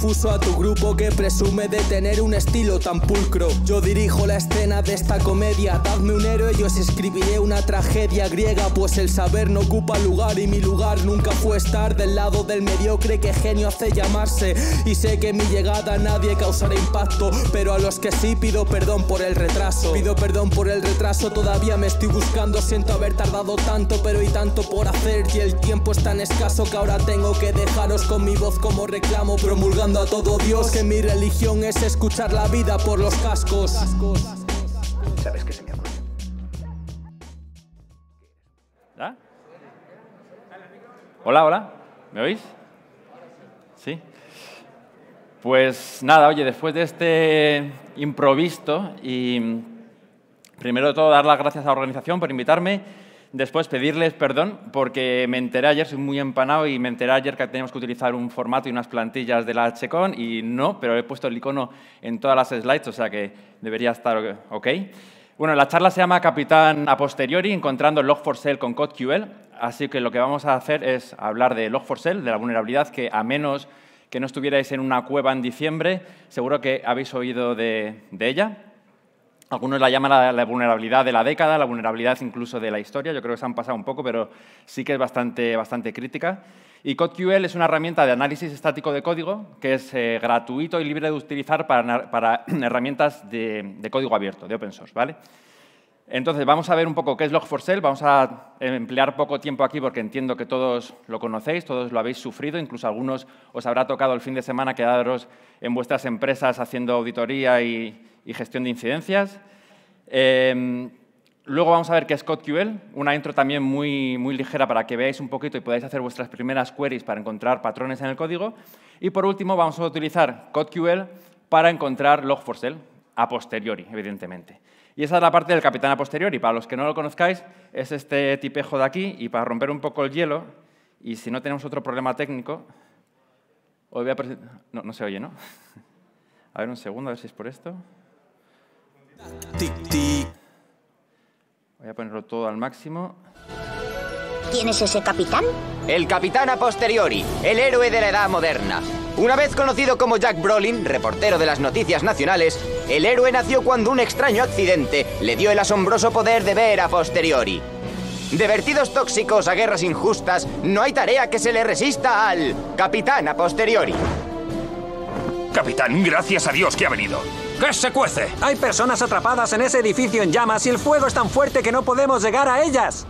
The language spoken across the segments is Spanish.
Confuso a tu grupo que presume de tener un estilo tan pulcro. Yo dirijo la escena de esta comedia. Dadme un héroe, yo os escribiré una tragedia griega. Pues el saber no ocupa lugar y mi lugar nunca fue estar del lado del mediocre que genio hace llamarse. Y sé que mi llegada a nadie causará impacto, pero a los que sí pido perdón por el retraso. Pido perdón por el retraso, todavía me estoy buscando. Siento haber tardado tanto, pero hay tanto por hacer. Y el tiempo es tan escaso que ahora tengo que dejaros con mi voz como reclamo promulgando a todo Dios que mi religión es escuchar la vida por los cascos. ¿Sabes qué se me ocurre? Hola, hola. ¿Me oís? ¿Sí? Pues nada, oye, después de este improviso y mm, primero de todo dar las gracias a la organización por invitarme Después pedirles perdón porque me enteré ayer, soy muy empanado y me enteré ayer que teníamos que utilizar un formato y unas plantillas de la HCon y no, pero he puesto el icono en todas las slides, o sea que debería estar ok. Bueno, la charla se llama Capitán a posteriori, encontrando log4cell con CodeQL, así que lo que vamos a hacer es hablar de log4cell, de la vulnerabilidad que a menos que no estuvierais en una cueva en diciembre, seguro que habéis oído de, de ella. Algunos la llaman la, vulnerabilidad de la década, la vulnerabilidad incluso de la historia. Yo creo que se han pasado un poco, pero sí que es bastante, bastante crítica. Y CodeQL es una herramienta de análisis estático de código que es eh, gratuito y libre de utilizar para, herramientas de, código abierto, de open source. ¿vale? Entonces, vamos a ver un poco qué es log 4 sell Vamos a emplear poco tiempo aquí porque entiendo que todos lo conocéis, todos lo habéis sufrido, incluso algunos os habrá tocado el fin de semana quedaros en vuestras empresas haciendo auditoría y, y gestión de incidencias. Em, luego vamos a ver qué es CodeQL, una intro también muy, muy ligera para que veáis un poquito y podáis hacer vuestras primeras queries para encontrar patrones en el código. Y por último vamos a utilizar CodeQL para encontrar log 4 a posteriori, evidentemente. Y esa es la parte del capitán a posteriori. Para los que no lo conozcáis, es este tipejo de aquí. Y para romper un poco el hielo, y si no tenemos otro problema técnico, hoy voy a no, no se oye, ¿no? A ver un segundo, a ver si es por esto. Tic, Voy a ponerlo todo al máximo. ¿Quién es ese capitán? El capitán a posteriori, el héroe de la edad moderna. Una vez conocido como Jack Brolin, reportero de las noticias nacionales, el héroe nació cuando un extraño accidente le dio el asombroso poder de ver a posteriori. De vertidos tóxicos a guerras injustas, no hay tarea que se le resista al capitán a posteriori. Capitán, gracias a Dios que ha venido. ¿Qué se cuece? Hay personas atrapadas en ese edificio en llamas y el fuego es tan fuerte que no podemos llegar a ellas.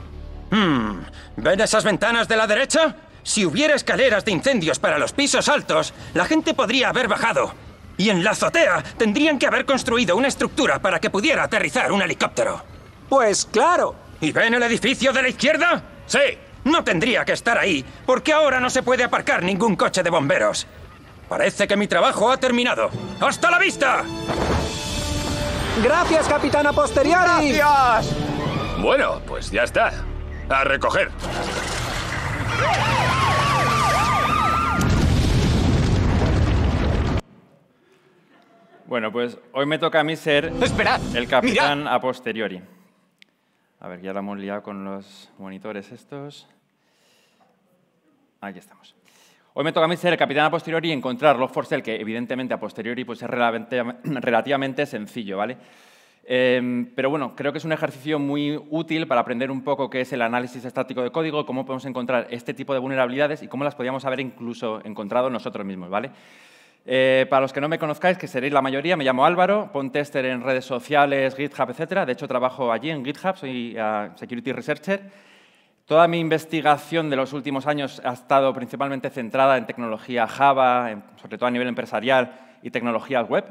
Hmm. ¿Ven esas ventanas de la derecha? Si hubiera escaleras de incendios para los pisos altos, la gente podría haber bajado. Y en la azotea tendrían que haber construido una estructura para que pudiera aterrizar un helicóptero. Pues claro. ¿Y ven el edificio de la izquierda? Sí. No tendría que estar ahí, porque ahora no se puede aparcar ningún coche de bomberos. Parece que mi trabajo ha terminado. ¡Hasta la vista! Gracias, capitana posteriori. Gracias. Bueno, pues ya está. A recoger. Bueno, pues hoy me toca a mí ser Esperad, el capitán a posteriori. A ver, ya lo hemos liado con los monitores estos. Aquí estamos. Hoy me toca a mí ser el capitán a posteriori y encontrar los Forcel, que evidentemente a posteriori pues es relativamente sencillo, ¿vale? Em, pero bueno, creo que es un ejercicio muy útil para aprender un poco qué es el análisis estático de código, cómo podemos encontrar este tipo de vulnerabilidades y cómo las podíamos haber incluso encontrado nosotros mismos, ¿vale? Eh, para los que no me conozcáis, que seréis la mayoría, me llamo Álvaro, pontester en redes sociales, GitHub, etcétera. De hecho, trabajo allí en GitHub, soy ah, Security Researcher. Toda mi investigación de los últimos años ha estado principalmente centrada en tecnología Java, sobre todo a nivel empresarial, y tecnologías web,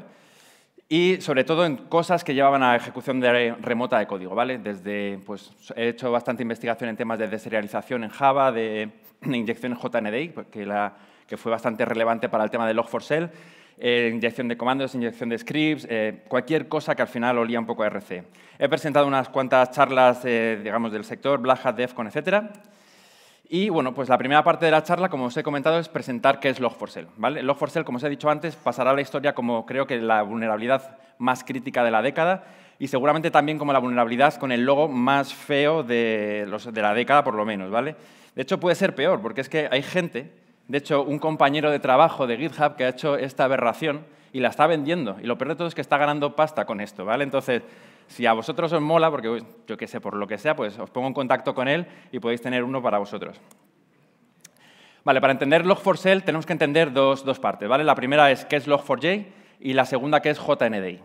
y sobre todo en cosas que llevaban a ejecución de remota de código. ¿vale? Desde, pues, he hecho bastante investigación en temas de deserialización en Java, de, inyección en JNDI, que, que fue bastante relevante para el tema de Log4Shell, eh, inyección de comandos, inyección de scripts, eh, cualquier cosa que al final olía un poco a RC. He presentado unas cuantas charlas, eh, digamos, del sector, Black Hat, DEFCON, etc. Y bueno, pues la primera parte de la charla, como os he comentado, es presentar qué es Log4Cell. ¿vale? Log4Cell, como os he dicho antes, pasará a la historia como creo que la vulnerabilidad más crítica de la década y seguramente también como la vulnerabilidad con el logo más feo de, de la década, por lo menos. ¿vale? De hecho, puede ser peor, porque es que hay gente de hecho, un compañero de trabajo de GitHub que ha hecho esta aberración y la está vendiendo. Y lo peor de todo es que está ganando pasta con esto, ¿vale? Entonces, si a vosotros os mola, porque yo qué sé, por lo que sea, pues os pongo en contacto con él y podéis tener uno para vosotros. Vale, para entender log 4 sell tenemos que entender dos, partes, ¿vale? La primera es qué es Log4j y la segunda que es JNDI.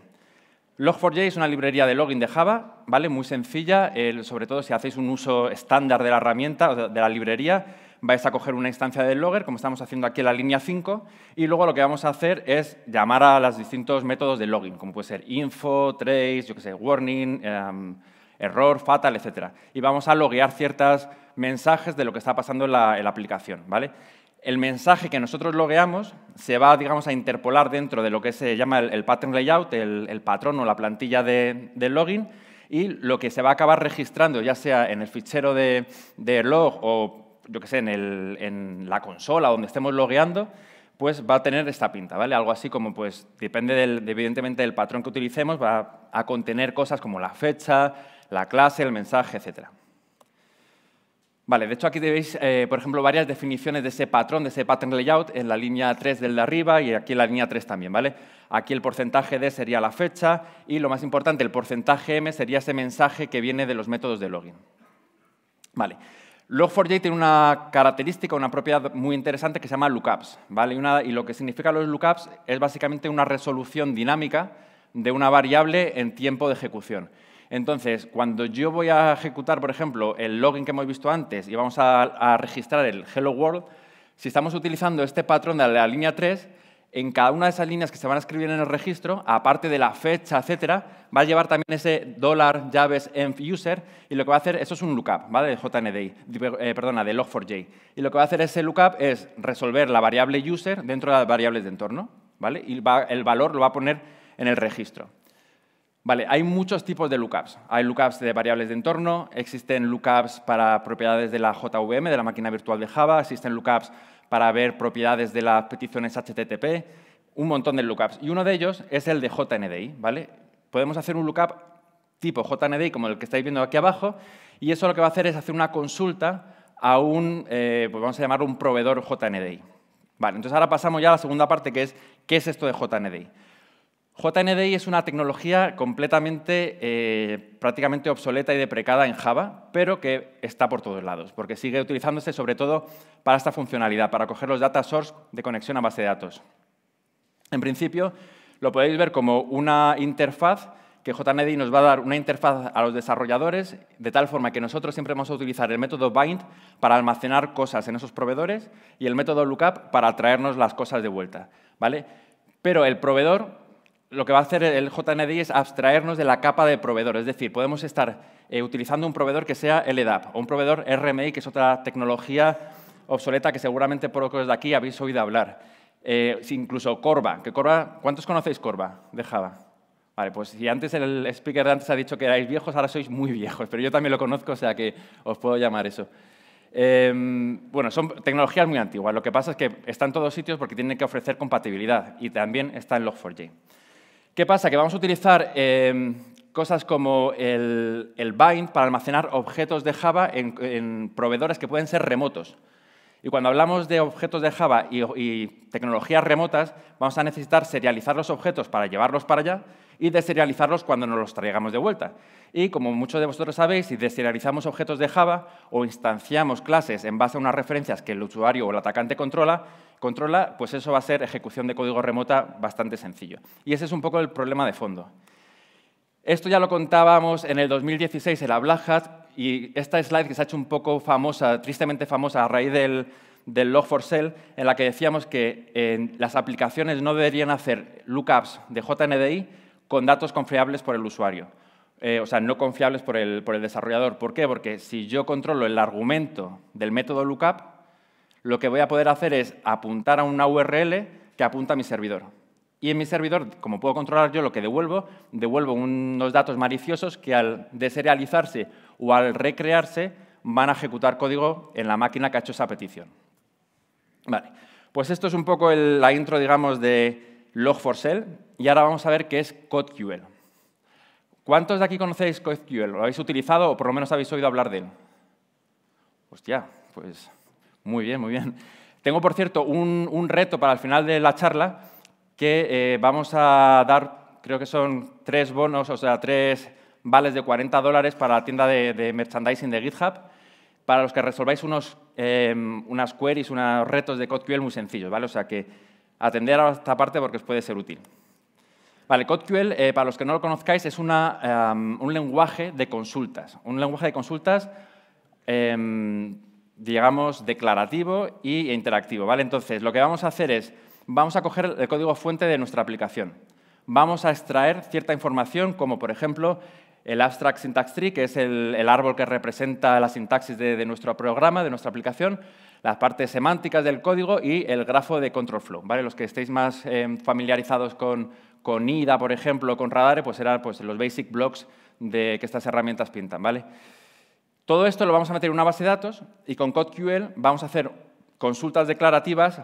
Log4j es una librería de login de Java, ¿vale? Muy sencilla, sobre todo si hacéis un uso estándar de la herramienta, de la librería, vais a coger una instancia del logger, como estamos haciendo aquí en la línea 5, y luego lo que vamos a hacer es llamar a los distintos métodos de login, como puede ser info, trace, yo qué sé, warning, em, error, fatal, etcétera. Y vamos a loguear ciertos mensajes de lo que está pasando en la, aplicación, ¿vale? el mensaje que nosotros logueamos se va, digamos, a interpolar dentro de lo que se llama el, pattern layout, el, patrón o la plantilla de, del login, y lo que se va a acabar registrando, ya sea en el fichero de log o yo que sé, en, la consola donde estemos logueando, pues va a tener esta pinta, ¿vale? Algo así como, pues, depende evidentemente del patrón que utilicemos, va a contener cosas como la fecha, la clase, el mensaje, etc. Vale, de hecho aquí tenéis, eh, por ejemplo, varias definiciones de ese patrón, de ese pattern layout, en la línea 3 del de arriba y aquí en la línea 3 también, ¿vale? Aquí el porcentaje D sería la fecha y lo más importante, el porcentaje M sería ese mensaje que viene de los métodos de login. Vale, Log4j tiene una característica, una propiedad muy interesante que se llama lookups. ¿vale? Y, lo que significa los lookups es básicamente una resolución dinámica de una variable en tiempo de ejecución. Entonces, cuando yo voy a ejecutar, por ejemplo, el login que hemos visto antes y vamos a, a registrar el hello world, si estamos utilizando este patrón de la línea 3, en cada una de esas líneas que se van a escribir en el registro, aparte de la fecha, etcétera, va a llevar también ese dólar llaves env user y lo que va a hacer, eso es un lookup, ¿vale? De JNDI, eh, perdona, de log4j. Y lo que va a hacer ese lookup es resolver la variable user dentro de las variables de entorno, ¿vale? Y el valor lo va a poner en el registro. Vale, hay muchos tipos de lookups. Hay lookups de variables de entorno, existen lookups para propiedades de la JVM, de la máquina virtual de Java, existen lookups para ver propiedades de las peticiones HTTP, un montón de lookups. Y uno de ellos es el de JNDI, ¿vale? Podemos hacer un lookup tipo JNDI, como el que estáis viendo aquí abajo, y eso lo que va a hacer es hacer una consulta a un, eh, pues vamos a un proveedor JNDI. Vale, entonces ahora pasamos ya a la segunda parte, que es, ¿qué es esto de JNDI? JNDI es una tecnología completamente, eh, prácticamente obsoleta y deprecada en Java, pero que está por todos lados, porque sigue utilizándose sobre todo para esta funcionalidad, para coger los data source de conexión a base de datos. En principio, lo podéis ver como una interfaz que JNDI nos va a dar una interfaz a los desarrolladores de tal forma que nosotros siempre vamos a utilizar el método bind para almacenar cosas en esos proveedores y el método lookup para traernos las cosas de vuelta. ¿vale? Pero el proveedor lo que va a hacer el JNDI es abstraernos de la capa de proveedor, es decir, podemos estar eh, utilizando un proveedor que sea LDAP e o un proveedor RMI, que es otra tecnología obsoleta que seguramente por los de aquí habéis oído hablar. Eh, incluso Corva, que ¿cuántos conocéis Corva de Java? Vale, pues si antes el speaker de antes ha dicho que erais viejos, ahora sois muy viejos, pero yo también lo conozco, o sea que os puedo llamar eso. Em, bueno, son tecnologías muy antiguas. Lo que pasa es que están en todos sitios porque tienen que ofrecer compatibilidad y también está en Log4j. ¿Qué pasa? Que vamos a utilizar em, cosas como el, bind para almacenar objetos de Java en proveedores que pueden ser remotos. Y cuando hablamos de objetos de Java y, tecnologías remotas, vamos a necesitar serializar los objetos para llevarlos para allá y deserializarlos cuando nos los traigamos de vuelta. Y como muchos de vosotros sabéis, si deserializamos objetos de Java o instanciamos clases en base a unas referencias que el usuario o el atacante controla, controla pues eso va a ser ejecución de código remota bastante sencillo. Y ese es un poco el problema de fondo. Esto ya lo contábamos en el 2016 en la Black Hat, y esta slide que se ha hecho un poco famosa, tristemente famosa a raíz del, del log 4 en la que decíamos que eh, las aplicaciones no deberían hacer lookups de JNDI con datos confiables por el usuario. Eh, o sea, no confiables por el, por el desarrollador. ¿Por qué? Porque si yo controlo el argumento del método lookup, lo que voy a poder hacer es apuntar a una URL que apunta a mi servidor. Y en mi servidor, como puedo controlar yo lo que devuelvo, devuelvo unos datos maliciosos que al deserializarse o al recrearse van a ejecutar código en la máquina que ha hecho esa petición. Vale, pues esto es un poco la intro, digamos, de log 4 sell y ahora vamos a ver qué es CodeQL. ¿Cuántos de aquí conocéis CodeQL? ¿Lo habéis utilizado o por lo menos habéis oído hablar de él? Hostia, pues muy bien, muy bien. Tengo, por cierto, un, reto para el final de la charla que eh, vamos a dar, creo que son tres bonos, o sea, tres vales de 40 dólares para la tienda de, merchandising de GitHub para los que resolváis unos, em, unas queries, unos retos de CodeQL muy sencillos, ¿vale? O sea que atender a esta parte porque os puede ser útil. Vale, CodeQL, eh, para los que no lo conozcáis, es em, un lenguaje de consultas. Un lenguaje de consultas, em, digamos, declarativo e interactivo, ¿vale? Entonces, lo que vamos a hacer es, vamos a coger el código fuente de nuestra aplicación. Vamos a extraer cierta información, como por ejemplo el abstract syntax tree, que es el, árbol que representa la sintaxis de, nuestro programa, de nuestra aplicación, las partes semánticas del código y el grafo de control flow. Los que estéis más eh, familiarizados con, con IDA, por ejemplo, con Radare, pues eran pues, los basic blocks de, que estas herramientas pintan. ¿vale? Todo esto lo vamos a meter en una base de datos y con CodeQL vamos a hacer consultas declarativas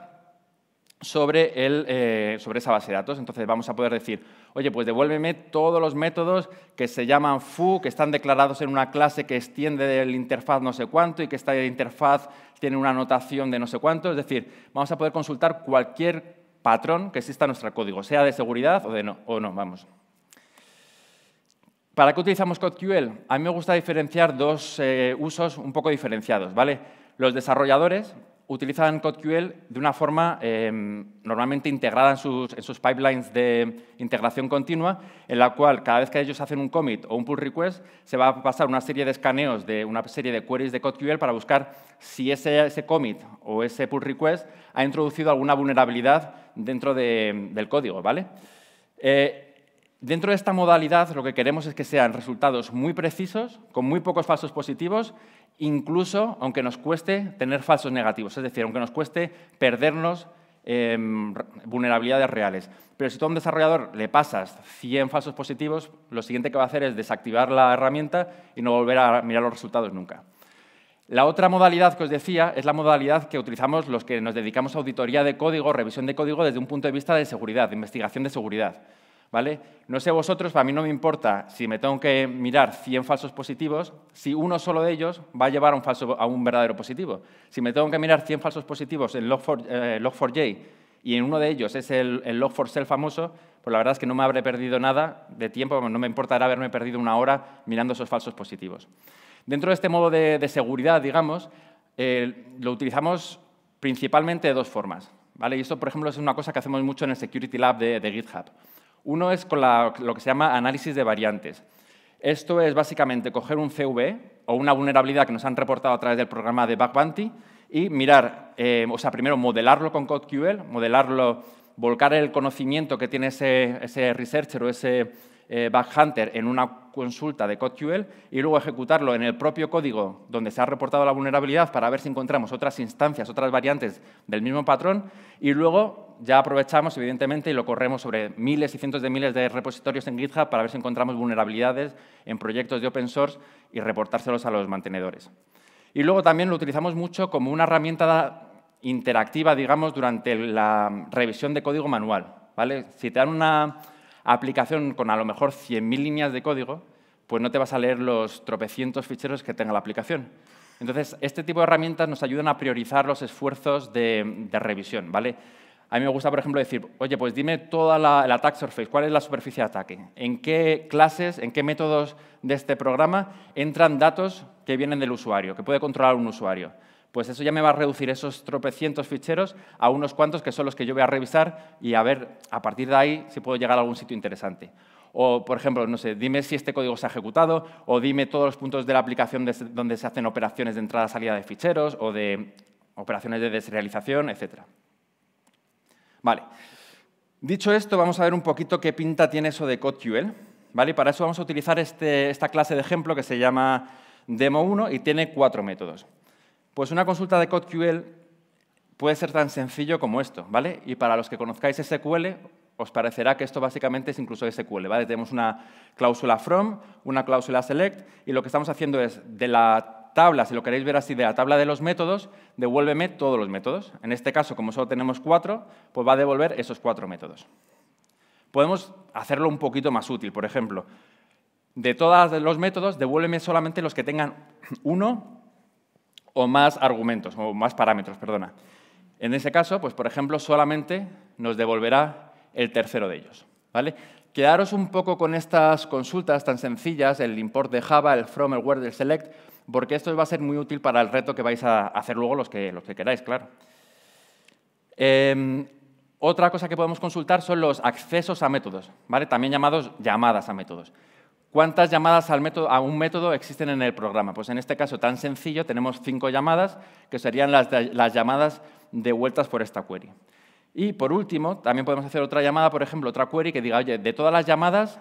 sobre, el, eh, sobre esa base de datos. Entonces vamos a poder decir, oye, pues devuélveme todos los métodos que se llaman foo, que están declarados en una clase que extiende del interfaz no sé cuánto y que esta interfaz tiene una anotación de no sé cuánto. Es decir, vamos a poder consultar cualquier patrón que exista en nuestro código, sea de seguridad o, de no, o no, vamos. ¿Para qué utilizamos CodeQL? A mí me gusta diferenciar dos eh, usos un poco diferenciados, ¿vale? Los desarrolladores, utilizan CodeQL de una forma em, normalmente integrada en sus, pipelines de integración continua, en la cual cada vez que ellos hacen un commit o un pull request, se va a pasar una serie de escaneos de una serie de queries de CodeQL para buscar si ese, commit o ese pull request ha introducido alguna vulnerabilidad dentro del código. ¿vale? Eh, Dentro de esta modalidad lo que queremos es que sean resultados muy precisos, con muy pocos falsos positivos, incluso aunque nos cueste tener falsos negativos, es decir, aunque nos cueste perdernos em, vulnerabilidades reales. Pero si tú a un desarrollador le pasas 100 falsos positivos, lo siguiente que va a hacer es desactivar la herramienta y no volver a mirar los resultados nunca. La otra modalidad que os decía es la modalidad que utilizamos los que nos dedicamos a auditoría de código, revisión de código desde un punto de vista de seguridad, de investigación de seguridad. No sé vosotros, para mí no me importa si me tengo que mirar 100 falsos positivos, si uno solo de ellos va a llevar a un, verdadero positivo. Si me tengo que mirar 100 falsos positivos en Log4, eh, j y en uno de ellos es el, Log4Cell famoso, pues la verdad es que no me habré perdido nada de tiempo, no me importará haberme perdido una hora mirando esos falsos positivos. Dentro de este modo de, seguridad, digamos, eh, lo utilizamos principalmente de dos formas. ¿vale? Y esto, por ejemplo, es una cosa que hacemos mucho en el Security Lab de GitHub. Uno es con lo que se llama análisis de variantes. Esto es básicamente coger un CV o una vulnerabilidad que nos han reportado a través del programa de Bug Bounty y mirar, eh, o sea, primero modelarlo con CodeQL, modelarlo, volcar el conocimiento que tiene ese researcher o ese eh, Backhunter en una consulta de CodeQL y luego ejecutarlo en el propio código donde se ha reportado la vulnerabilidad para ver si encontramos otras instancias, otras variantes del mismo patrón y luego ya aprovechamos, evidentemente, y lo corremos sobre miles y cientos de miles de repositorios en GitHub para ver si encontramos vulnerabilidades en proyectos de open source y reportárselos a los mantenedores. Y luego también lo utilizamos mucho como una herramienta interactiva, digamos, durante la revisión de código manual. ¿vale? Si te dan una aplicación con a lo mejor 100.000 líneas de código, pues no te vas a leer los tropecientos ficheros que tenga la aplicación. Entonces, este tipo de herramientas nos ayudan a priorizar los esfuerzos de, revisión, ¿vale? A mí me gusta, por ejemplo, decir, oye, pues dime toda la, attack surface, cuál es la superficie de ataque, en qué clases, en qué métodos de este programa entran datos que vienen del usuario, que puede controlar un usuario pues eso ya me va a reducir esos tropecientos ficheros a unos cuantos que son los que yo voy a revisar y a ver a partir de ahí si puedo llegar a algún sitio interesante. O, por ejemplo, no sé, dime si este código se ha ejecutado, o dime todos los puntos de la aplicación donde se hacen operaciones de entrada-salida de ficheros o de operaciones de desrealización, etc. Vale. Dicho esto, vamos a ver un poquito qué pinta tiene eso de CodeQL. ¿vale? Para eso vamos a utilizar este, esta clase de ejemplo que se llama Demo1 y tiene cuatro métodos. Pues una consulta de CodeQL puede ser tan sencillo como esto, ¿vale? Y para los que conozcáis SQL, os parecerá que esto básicamente es incluso SQL, ¿vale? Tenemos una cláusula from, una cláusula select, y lo que estamos haciendo es de la tabla, si lo queréis ver así, de la tabla de los métodos, devuélveme todos los métodos. En este caso, como solo tenemos cuatro, pues va a devolver esos cuatro métodos. Podemos hacerlo un poquito más útil, por ejemplo, de todos los métodos, devuélveme solamente los que tengan uno o más argumentos, o más parámetros, perdona. En ese caso, pues por ejemplo, solamente nos devolverá el tercero de ellos. ¿vale? Quedaros un poco con estas consultas tan sencillas, el import de Java, el from, el where, el select, porque esto va a ser muy útil para el reto que vais a hacer luego los que, queráis, claro. Em, otra cosa que podemos consultar son los accesos a métodos, ¿vale? también llamados llamadas a métodos. ¿Cuántas llamadas al método, a un método existen en el programa? Pues en este caso tan sencillo tenemos cinco llamadas, que serían las, llamadas de vueltas por esta query. Y por último, también podemos hacer otra llamada, por ejemplo, otra query que diga, oye, de todas las llamadas,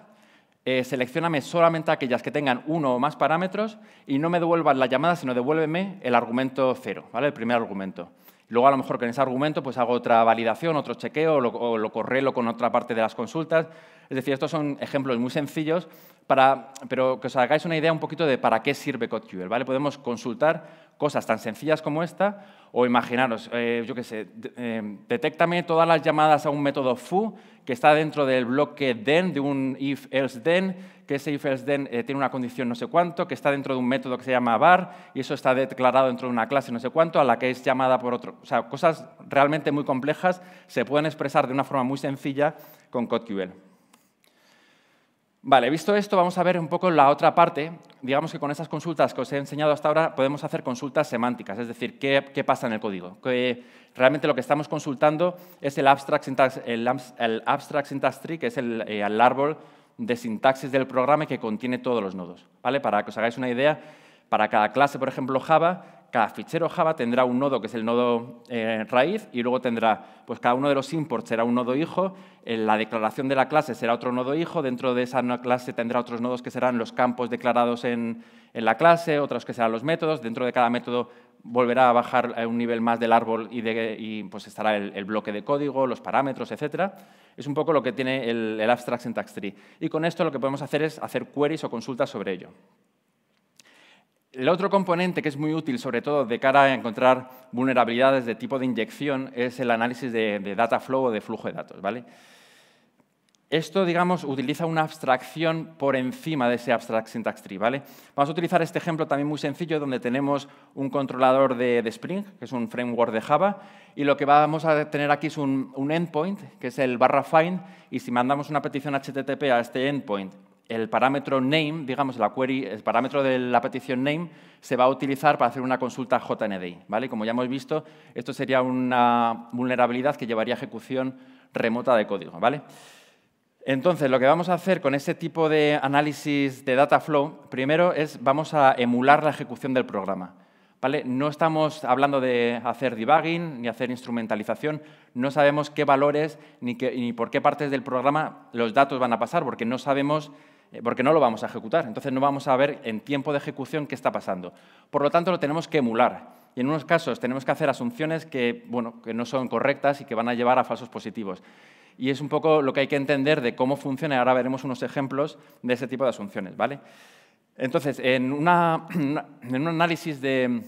eh, seleccioname solamente aquellas que tengan uno o más parámetros y no me devuelvan la llamada, sino devuélveme el argumento cero, ¿vale? el primer argumento. Luego, a lo mejor con ese argumento, pues hago otra validación, otro chequeo, o lo correlo con otra parte de las consultas, es decir, estos son ejemplos muy sencillos, para, pero que os hagáis una idea un poquito de para qué sirve CodeQL. ¿vale? Podemos consultar cosas tan sencillas como esta o imaginaros, eh, yo qué sé, eh, detectame todas las llamadas a un método foo que está dentro del bloque then, de un if-else then, que ese if-else then eh, tiene una condición no sé cuánto, que está dentro de un método que se llama var, y eso está declarado dentro de una clase no sé cuánto, a la que es llamada por otro. O sea, cosas realmente muy complejas se pueden expresar de una forma muy sencilla con CodeQL. Vale, visto esto, vamos a ver un poco la otra parte. Digamos que con esas consultas que os he enseñado hasta ahora podemos hacer consultas semánticas, es decir, qué, qué pasa en el código. Que realmente lo que estamos consultando es el abstract syntax, el, abstract syntax tree, que es el, eh, árbol de sintaxis del programa que contiene todos los nodos. ¿vale? Para que os hagáis una idea, para cada clase, por ejemplo, Java, cada fichero Java tendrá un nodo que es el nodo eh, raíz y luego tendrá, pues cada uno de los imports será un nodo hijo, la declaración de la clase será otro nodo hijo, dentro de esa clase tendrá otros nodos que serán los campos declarados en, la clase, otros que serán los métodos, dentro de cada método volverá a bajar a un nivel más del árbol y, pues estará el, bloque de código, los parámetros, etc. Es un poco lo que tiene el, el Abstract Syntax Tree. Y con esto lo que podemos hacer es hacer queries o consultas sobre ello. El otro componente que es muy útil, sobre todo de cara a encontrar vulnerabilidades de tipo de inyección, es el análisis de, data flow o de flujo de datos. ¿vale? Esto, digamos, utiliza una abstracción por encima de ese abstract syntax tree, ¿vale? Vamos a utilizar este ejemplo también muy sencillo donde tenemos un controlador de, Spring, que es un framework de Java, y lo que vamos a tener aquí es un, un endpoint, que es el barra find, y si mandamos una petición HTTP a este endpoint el parámetro name, digamos, la query, el parámetro de la petición name se va a utilizar para hacer una consulta JNDI. ¿vale? Como ya hemos visto, esto sería una vulnerabilidad que llevaría a ejecución remota de código. ¿vale? Entonces, lo que vamos a hacer con este tipo de análisis de data flow, primero es vamos a emular la ejecución del programa. ¿Vale? No estamos hablando de hacer debugging ni hacer instrumentalización, no sabemos qué valores ni, qué, ni por qué partes del programa los datos van a pasar, porque no sabemos eh, porque no lo vamos a ejecutar. Entonces no vamos a ver en tiempo de ejecución qué está pasando. Por lo tanto, lo tenemos que emular. Y en unos casos tenemos que hacer asunciones que, bueno, que no son correctas y que van a llevar a falsos positivos. Y es un poco lo que hay que entender de cómo funciona. Ahora veremos unos ejemplos de ese tipo de asunciones. ¿vale? Entonces, en, un análisis de,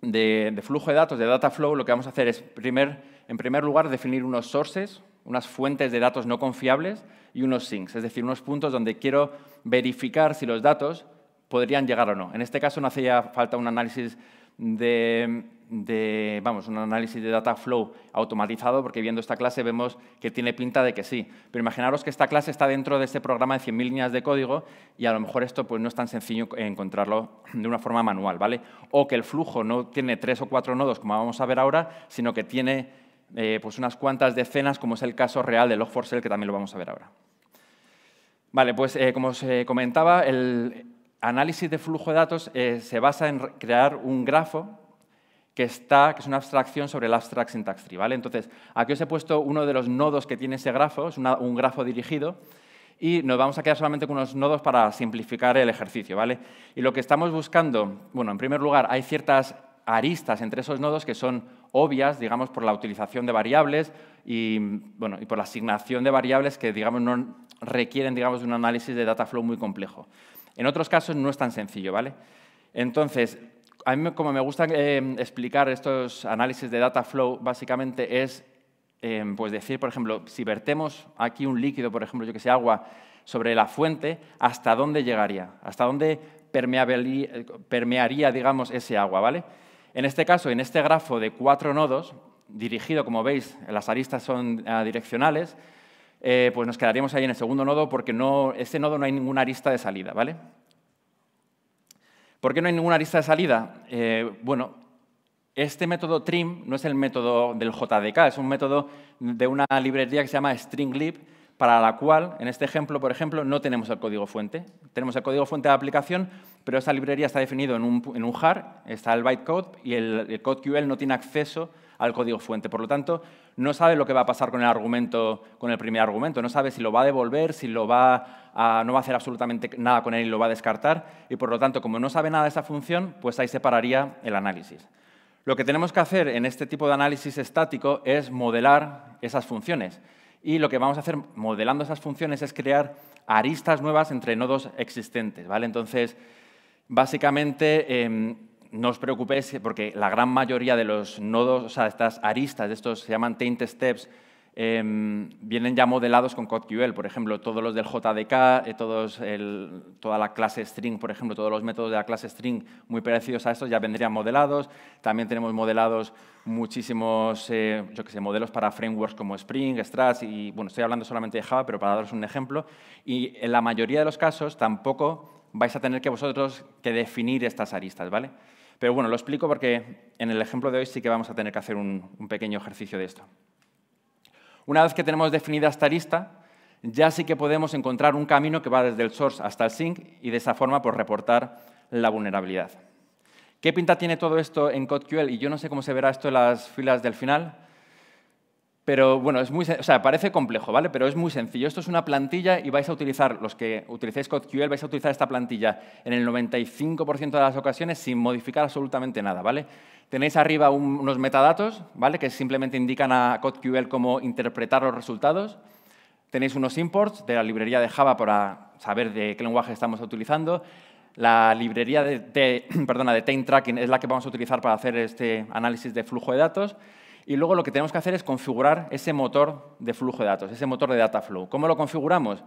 de, flujo de datos, de data flow, lo que vamos a hacer es, primer, en primer lugar, definir unos sources, unas fuentes de datos no confiables y unos sinks, es decir, unos puntos donde quiero verificar si los datos podrían llegar o no. En este caso no hacía falta un análisis de, un análisis de data flow automatizado, porque viendo esta clase vemos que tiene pinta de que sí. Pero imaginaros que esta clase está dentro de este programa de 100.000 líneas de código y a lo mejor esto pues, no es tan sencillo encontrarlo de una forma manual, ¿vale? O que el flujo no tiene tres o cuatro nodos, como vamos a ver ahora, sino que tiene eh, pues unas cuantas decenas, como es el caso real de Log4Cell, que también lo vamos a ver ahora. Vale, pues eh, como os eh, comentaba, el análisis de flujo de datos se basa en crear un grafo que, está, que es una abstracción sobre el abstract syntax tree. ¿vale? Entonces, aquí os he puesto uno de los nodos que tiene ese grafo, es un grafo dirigido, y nos vamos a quedar solamente con unos nodos para simplificar el ejercicio. ¿vale? Y lo que estamos buscando, bueno, en primer lugar, hay ciertas aristas entre esos nodos que son obvias, digamos, por la utilización de variables y, y por la asignación de variables que, digamos, no requieren, digamos, un análisis de data flow muy complejo. En otros casos no es tan sencillo, ¿vale? Entonces, a mí como me gusta eh, explicar estos análisis de data flow, básicamente es eh, pues decir, por ejemplo, si vertemos aquí un líquido, por ejemplo, yo que sé, agua, sobre la fuente, ¿hasta dónde llegaría? ¿Hasta dónde permearía, digamos, ese agua, ¿vale? En este caso, en este grafo de cuatro nodos, dirigido, como veis, las aristas son ah, direccionales, eh, pues nos quedaríamos ahí en el segundo nodo porque no, este nodo no hay ninguna arista de salida, ¿vale? ¿Por qué no hay ninguna arista de salida? Eh, bueno, este método trim no es el método del JDK, es un método de una librería que se llama stringlib, para la cual, en este ejemplo, por ejemplo, no tenemos el código fuente. Tenemos el código fuente de aplicación, pero esa librería está definida en un, jar, está el bytecode, y el, el no tiene acceso al código fuente. Por lo tanto, no sabe lo que va a pasar con el argumento, con el primer argumento. No sabe si lo va a devolver, si lo va a, no va a hacer absolutamente nada con él y lo va a descartar. Y por lo tanto, como no sabe nada de esa función, pues ahí se pararía el análisis. Lo que tenemos que hacer en este tipo de análisis estático es modelar esas funciones y lo que vamos a hacer modelando esas funciones es crear aristas nuevas entre nodos existentes. Entonces, básicamente, em, no os preocupéis porque la gran mayoría de los nodos, o sea, estas aristas, de estos se llaman taint steps, Em, vienen ya modelados con CodeQL. Por ejemplo, todos los del JDK, eh, toda la clase string, por ejemplo, todos los métodos de la clase string muy parecidos a estos ya vendrían modelados. También tenemos modelados muchísimos, eh, yo que sé, modelos para frameworks como Spring, Strass y, bueno, estoy hablando solamente de Java, pero para daros un ejemplo. Y en la mayoría de los casos tampoco vais a tener que vosotros que definir estas aristas, ¿vale? Pero bueno, lo explico porque en el ejemplo de hoy sí que vamos a tener que hacer un pequeño ejercicio de esto. Una vez que tenemos definida esta lista, ya sí que podemos encontrar un camino que va desde el source hasta el sync y de esa forma pues, reportar la vulnerabilidad. ¿Qué pinta tiene todo esto en CodeQL? Y yo no sé cómo se verá esto en las filas del final, pero bueno, es muy, o sea, parece complejo, ¿vale? Pero es muy sencillo. Esto es una plantilla y vais a utilizar, los que utilicéis CodeQL, vais a utilizar esta plantilla en el 95% de las ocasiones sin modificar absolutamente nada, ¿vale? Tenéis arriba unos metadatos, ¿vale? Que simplemente indican a CodeQL cómo interpretar los resultados. Tenéis unos imports de la librería de Java para saber de qué lenguaje estamos utilizando. La librería de, de, perdona, de Tracking es la que vamos a utilizar para hacer este análisis de flujo de datos. Y luego lo que tenemos que hacer es configurar ese motor de flujo de datos, ese motor de data flow. ¿Cómo lo configuramos?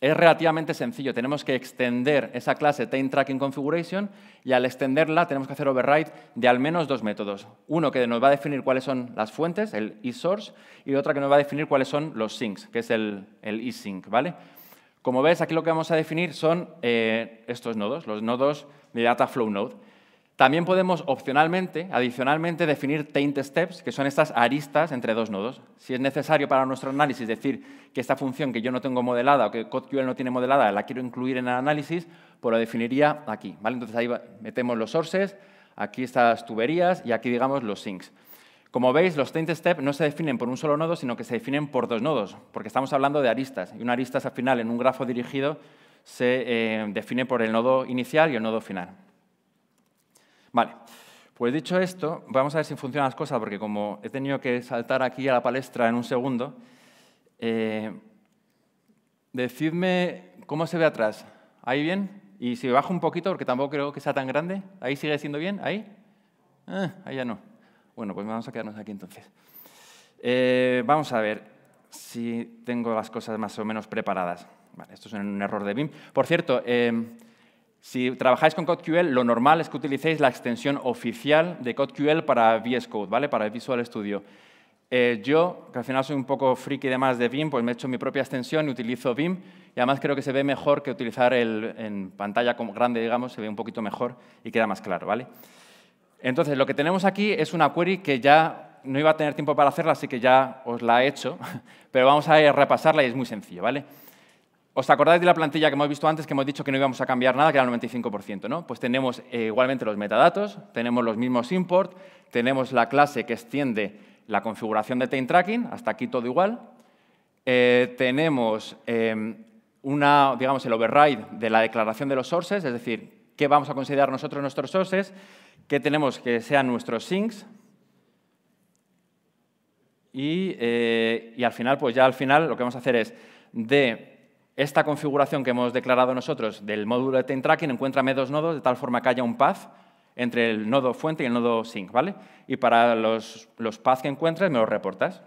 Es relativamente sencillo. Tenemos que extender esa clase Time Tracking Configuration y al extenderla tenemos que hacer override de al menos dos métodos. Uno que nos va a definir cuáles son las fuentes, el eSource, y otra que nos va a definir cuáles son los syncs, que es el, el eSync. ¿vale? Como ves, aquí lo que vamos a definir son eh, estos nodos, los nodos de Data Flow Node. También podemos opcionalmente, adicionalmente, definir taint steps, que son estas aristas entre dos nodos. Si es necesario para nuestro análisis decir que esta función que yo no tengo modelada o que CodeQL no tiene modelada la quiero incluir en el análisis, pues lo definiría aquí. ¿vale? Entonces ahí metemos los sources, aquí estas tuberías y aquí, digamos, los sinks. Como veis, los taint steps no se definen por un solo nodo, sino que se definen por dos nodos, porque estamos hablando de aristas. Y una arista, al final, en un grafo dirigido, se eh, define por el nodo inicial y el nodo final. Vale, pues dicho esto, vamos a ver si funcionan las cosas, porque como he tenido que saltar aquí a la palestra en un segundo, eh, decidme cómo se ve atrás. ¿Ahí bien? Y si bajo un poquito, porque tampoco creo que sea tan grande, ¿ahí sigue siendo bien? ¿Ahí? Ah, ahí ya no. Bueno, pues vamos a quedarnos aquí entonces. Eh, vamos a ver si tengo las cosas más o menos preparadas. Vale, esto es un error de BIM. Por cierto, eh, si trabajáis con CodeQL, lo normal es que utilicéis la extensión oficial de CodeQL para VS Code, ¿vale? para Visual Studio. Eh, yo, que al final soy un poco friki de más de Vim, pues me he hecho mi propia extensión y utilizo Bim. Y además creo que se ve mejor que utilizar el, en pantalla como grande, digamos, se ve un poquito mejor y queda más claro, ¿vale? Entonces, lo que tenemos aquí es una query que ya no iba a tener tiempo para hacerla, así que ya os la he hecho, pero vamos a repasarla y es muy sencillo, ¿vale? ¿Os acordáis de la plantilla que hemos visto antes, que hemos dicho que no íbamos a cambiar nada, que era el 95%? ¿no? Pues tenemos eh, igualmente los metadatos, tenemos los mismos import, tenemos la clase que extiende la configuración de Taint tracking, hasta aquí todo igual. Eh, tenemos em, una, digamos, el override de la declaración de los sources, es decir, qué vamos a considerar nosotros nuestros sources, qué tenemos que sean nuestros sinks, y, eh, y al final, pues ya al final lo que vamos a hacer es de esta configuración que hemos declarado nosotros del módulo de Tracking encuentra dos nodos de tal forma que haya un path entre el nodo fuente y el nodo sync, ¿vale? Y para los, paths que encuentres me los reportas.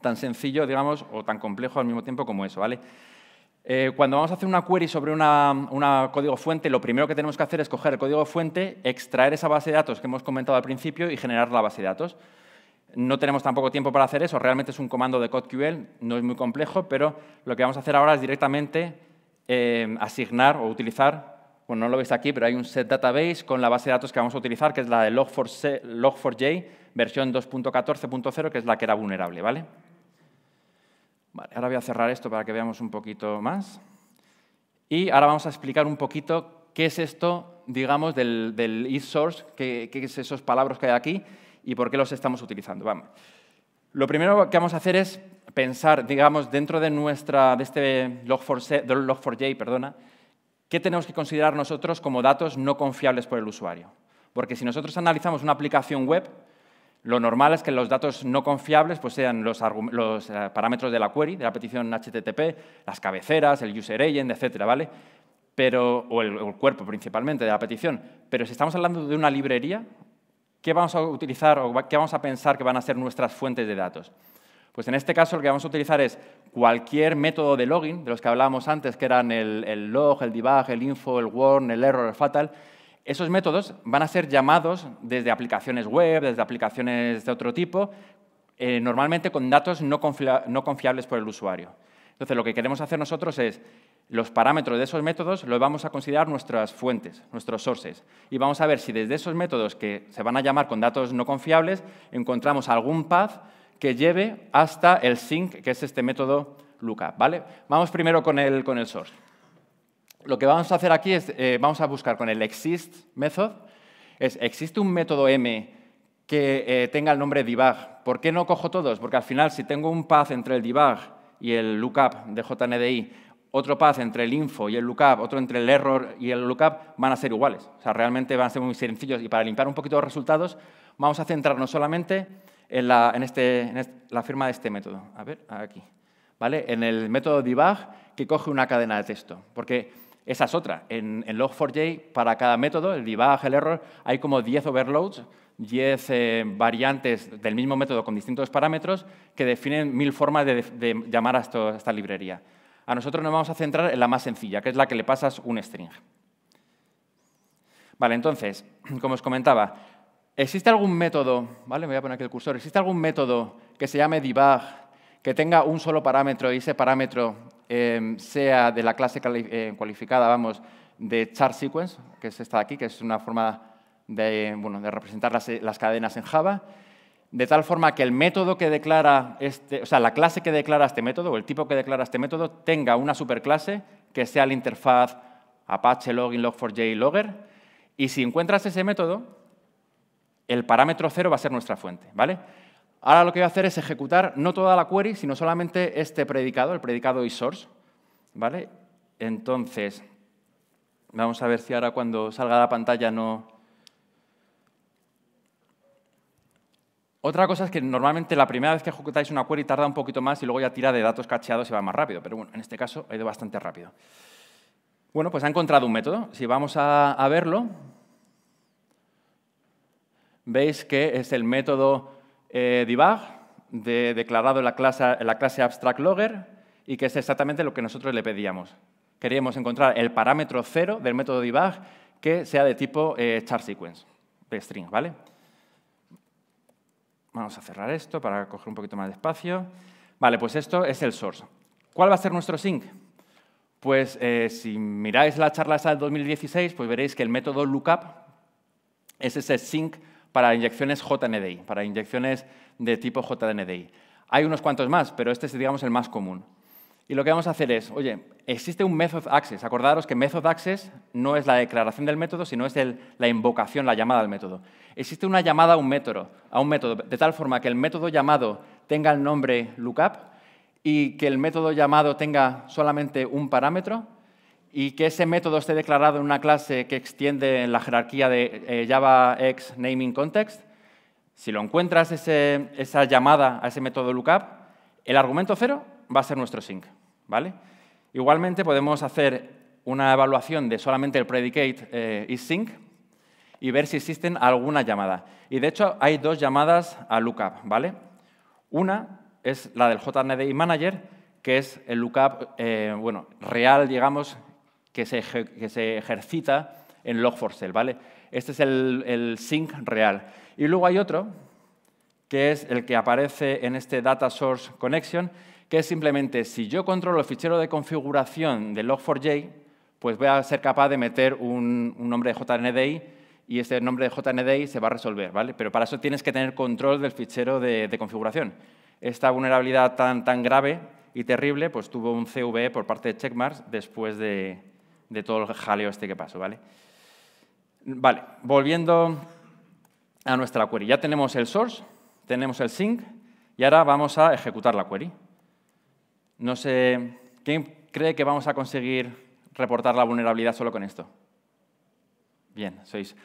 Tan sencillo, digamos, o tan complejo al mismo tiempo como eso, ¿vale? Eh, cuando vamos a hacer una query sobre un código fuente, lo primero que tenemos que hacer es coger el código fuente, extraer esa base de datos que hemos comentado al principio y generar la base de datos. No tenemos tampoco tiempo para hacer eso, realmente es un comando de CodeQL, no es muy complejo, pero lo que vamos a hacer ahora es directamente eh, asignar o utilizar, bueno, no lo veis aquí, pero hay un set database con la base de datos que vamos a utilizar, que es la de Log4j, versión 2.14.0, que es la que era vulnerable, ¿vale? ahora voy a cerrar esto para que veamos un poquito más. Y ahora vamos a explicar un poquito qué es esto, digamos, del, e-source, qué, qué es esos palabras que hay aquí, y por qué los estamos utilizando. Vamos. Lo primero que vamos a hacer es pensar, digamos, dentro de, nuestra, de este Log4j, perdona, qué tenemos que considerar nosotros como datos no confiables por el usuario. Porque si nosotros analizamos una aplicación web, lo normal es que los datos no confiables pues sean los, eh, parámetros de la query, de la petición HTTP, las cabeceras, el user agent, etcétera, ¿vale? Pero, o el, cuerpo principalmente de la petición. Pero si estamos hablando de una librería ¿Qué vamos a utilizar o qué vamos a pensar que van a ser nuestras fuentes de datos? Pues en este caso lo que vamos a utilizar es cualquier método de login, de los que hablábamos antes, que eran el, log, el debug, el info, el warn, el error, el fatal. Esos métodos van a ser llamados desde aplicaciones web, desde aplicaciones de otro tipo, eh, normalmente con datos no confiables por el usuario. Entonces, lo que queremos hacer nosotros es los parámetros de esos métodos los vamos a considerar nuestras fuentes, nuestros sources, y vamos a ver si desde esos métodos que se van a llamar con datos no confiables encontramos algún path que lleve hasta el sync, que es este método lookup. ¿vale? Vamos primero con el, con el source. Lo que vamos a hacer aquí es, eh, vamos a buscar con el exist method, es, ¿existe un método m que eh, tenga el nombre debug? ¿Por qué no cojo todos? Porque al final, si tengo un path entre el debug y el lookup de JNDI, otro path entre el info y el lookup, otro entre el error y el lookup, van a ser iguales. O sea, realmente van a ser muy sencillos. Y para limpiar un poquito los resultados, vamos a centrarnos solamente en la, en este, la firma de este método. A ver, aquí. ¿Vale? En el método debug que coge una cadena de texto. Porque esa es otra. En, Log4j, para cada método, el debug, el error, hay como 10 overloads, 10 eh, variantes del mismo método con distintos parámetros que definen mil formas de, llamar a esta librería. A nosotros nos vamos a centrar en la más sencilla, que es la que le pasas un string. Vale, entonces, como os comentaba, ¿existe algún método, vale, me voy a poner aquí el cursor, ¿existe algún método que se llame debug, que tenga un solo parámetro y ese parámetro em, sea de la clase eh, cualificada, vamos, de char sequence, que es esta de aquí, que es una forma de, bueno, de representar las eh, cadenas en Java, de tal forma que el método que declara este, o sea, la clase que declara este método, o el tipo que declara este método, tenga una superclase que sea la interfaz Apache Login Log4j Logger. Y si encuentras ese método, el parámetro cero va a ser nuestra fuente, ¿vale? Ahora lo que voy a hacer es ejecutar no toda la query, sino solamente este predicado, el predicado iSource, ¿vale? Entonces, vamos a ver si ahora cuando salga la pantalla no, Otra cosa es que normalmente la primera vez que ejecutáis una query tarda un poquito más y luego ya tira de datos cacheados y va más rápido, pero bueno, en este caso ha ido bastante rápido. Bueno, pues ha encontrado un método. Si vamos a, verlo, veis que es el método eh, debug de, declarado en la, clase, en la clase abstract logger y que es exactamente lo que nosotros le pedíamos. Queríamos encontrar el parámetro cero del método debug que sea de tipo eh, char sequence, de string, ¿vale? Vamos a cerrar esto para coger un poquito más de espacio. Vale, pues esto es el source. ¿Cuál va a ser nuestro sync? Pues eh, si miráis la charla esa del 2016, pues veréis que el método lookup es ese sync para inyecciones JNDI, para inyecciones de tipo JNDI. Hay unos cuantos más, pero este es, digamos, el más común. Y lo que vamos a hacer es, oye, existe un method access. Acordaros que method access no es la declaración del método, sino es la invocación, la llamada al método. Existe una llamada a un método, a un método, de tal forma que el método llamado tenga el nombre lookup y que el método llamado tenga solamente un parámetro y que ese método esté declarado en una clase que extiende en la jerarquía de eh, Java X naming context. Si lo encuentras esa llamada a ese método lookup, el argumento cero va a ser nuestro sync. ¿vale? Igualmente podemos hacer una evaluación de solamente el predicate y eh, is sync y ver si existen alguna llamada. Y de hecho hay dos llamadas a lookup, ¿vale? Una es la del JNDI Manager, que es el lookup eh, bueno, real, digamos, que se, ejercita en Log4Cell, ¿vale? Este es el, el, sync real. Y luego hay otro, que es el que aparece en este Data Source Connection, que es simplemente si yo controlo el fichero de configuración de log4j, pues voy a ser capaz de meter un, nombre de JNDI y este nombre de JNDI se va a resolver, ¿vale? Pero para eso tienes que tener control del fichero de, configuración. Esta vulnerabilidad tan, tan grave y terrible, pues tuvo un CVE por parte de Checkmarks después de, de todo el jaleo este que pasó, ¿vale? Vale, volviendo a nuestra query. Ya tenemos el source, tenemos el sync y ahora vamos a ejecutar la query. No sé, ¿quién cree que vamos a conseguir reportar la vulnerabilidad solo con esto? Bien, sois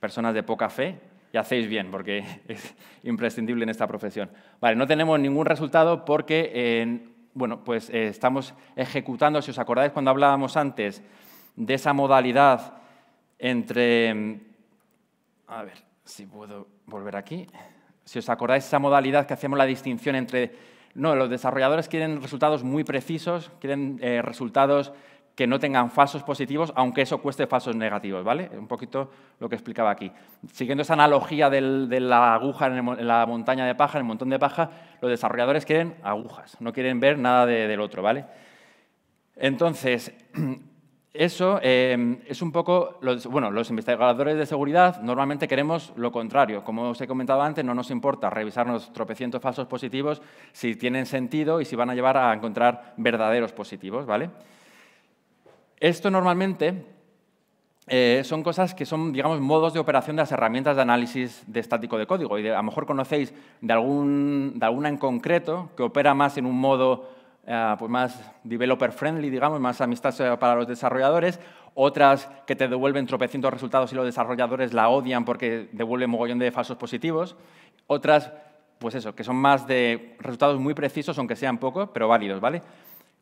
personas de poca fe y hacéis bien porque es imprescindible en esta profesión. Vale, no tenemos ningún resultado porque bueno, pues, eh, estamos ejecutando, si os acordáis cuando hablábamos antes de esa modalidad entre... A ver, si puedo volver aquí. Si os acordáis esa modalidad que hacemos la distinción entre no, los desarrolladores quieren resultados muy precisos, quieren eh, resultados que no tengan falsos positivos, aunque eso cueste falsos negativos, ¿vale? Un poquito lo que explicaba aquí. Siguiendo esa analogía de la aguja en, la montaña de paja, en el montón de paja, los desarrolladores quieren agujas, no quieren ver nada del otro, ¿vale? Entonces, Eso em, es un poco, los, bueno, los investigadores de seguridad normalmente queremos lo contrario. Como os he comentado antes, no nos importa revisar los tropecientos falsos positivos si tienen sentido y si van a llevar a encontrar verdaderos positivos, ¿vale? Esto normalmente eh, son cosas que son, digamos, modos de operación de las herramientas de análisis de estático de código. Y a lo mejor conocéis de, de alguna en concreto que opera más en un modo eh, pues más developer friendly, digamos, más amistad eh, para los desarrolladores, otras que te devuelven tropecientos resultados y los desarrolladores la odian porque devuelven mogollón de falsos positivos, otras, pues eso, que son más de resultados muy precisos, aunque sean pocos, pero válidos, ¿vale?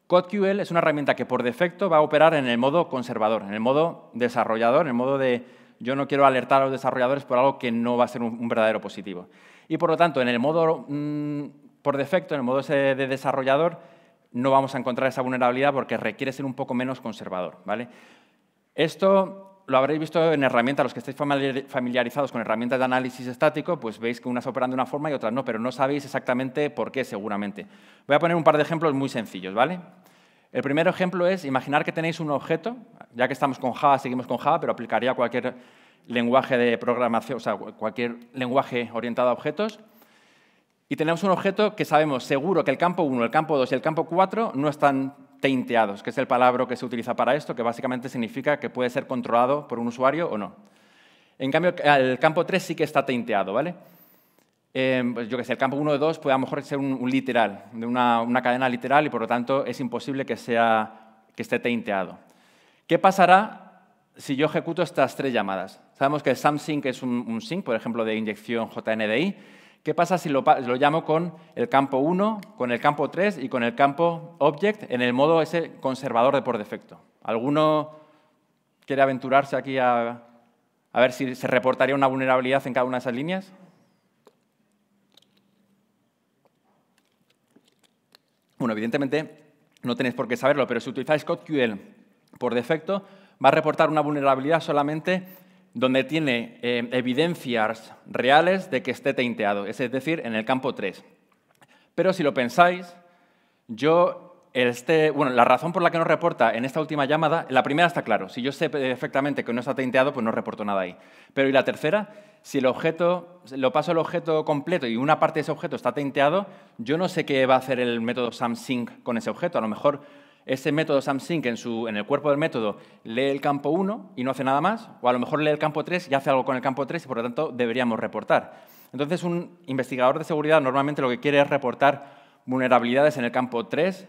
CodeQL es una herramienta que por defecto va a operar en el modo conservador, en el modo desarrollador, en el modo de yo no quiero alertar a los desarrolladores por algo que no va a ser un, verdadero positivo. Y por lo tanto, en el modo mm, por defecto, en el modo de desarrollador, no vamos a encontrar esa vulnerabilidad porque requiere ser un poco menos conservador. ¿vale? Esto lo habréis visto en herramientas, los que estáis familiarizados con herramientas de análisis estático, pues veis que unas operan de una forma y otras no, pero no sabéis exactamente por qué seguramente. Voy a poner un par de ejemplos muy sencillos. ¿vale? El primer ejemplo es imaginar que tenéis un objeto, ya que estamos con Java, seguimos con Java, pero aplicaría cualquier lenguaje de programación, o cualquier lenguaje orientado a objetos, y tenemos un objeto que sabemos seguro que el campo 1, el campo 2 y el campo 4 no están teinteados, que es el palabra que se utiliza para esto, que básicamente significa que puede ser controlado por un usuario o no. En cambio, el campo 3 sí que está teinteado, ¿vale? Em, pues yo que sé, el campo 1 o 2 puede a lo mejor ser un, literal, de una, cadena literal y por lo tanto es imposible que, sea, que esté teinteado. ¿Qué pasará si yo ejecuto estas tres llamadas? Sabemos que el SAMSync es un, un sync, por ejemplo, de inyección JNDI, ¿Qué pasa si lo, llamo con el campo 1, con el campo 3 y con el campo object en el modo ese conservador de por defecto? ¿Alguno quiere aventurarse aquí a, a ver si se reportaría una vulnerabilidad en cada una de esas líneas? Bueno, evidentemente no tenéis por qué saberlo, pero si utilizáis CodeQL por defecto, va a reportar una vulnerabilidad solamente donde tiene eh, evidencias reales de que esté teinteado, es decir, en el campo 3. Pero si lo pensáis, yo, este, bueno, la razón por la que no reporta en esta última llamada, la primera está claro, si yo sé perfectamente que no está teinteado, pues no reporto nada ahí. Pero ¿y la tercera? Si el objeto, lo paso el objeto completo y una parte de ese objeto está teinteado, yo no sé qué va a hacer el método SamSync con ese objeto. A lo mejor ese método SamSync en, su, en el cuerpo del método lee el campo 1 y no hace nada más, o a lo mejor lee el campo 3 y hace algo con el campo 3 y por lo tanto deberíamos reportar. Entonces un investigador de seguridad normalmente lo que quiere es reportar vulnerabilidades en el campo 3,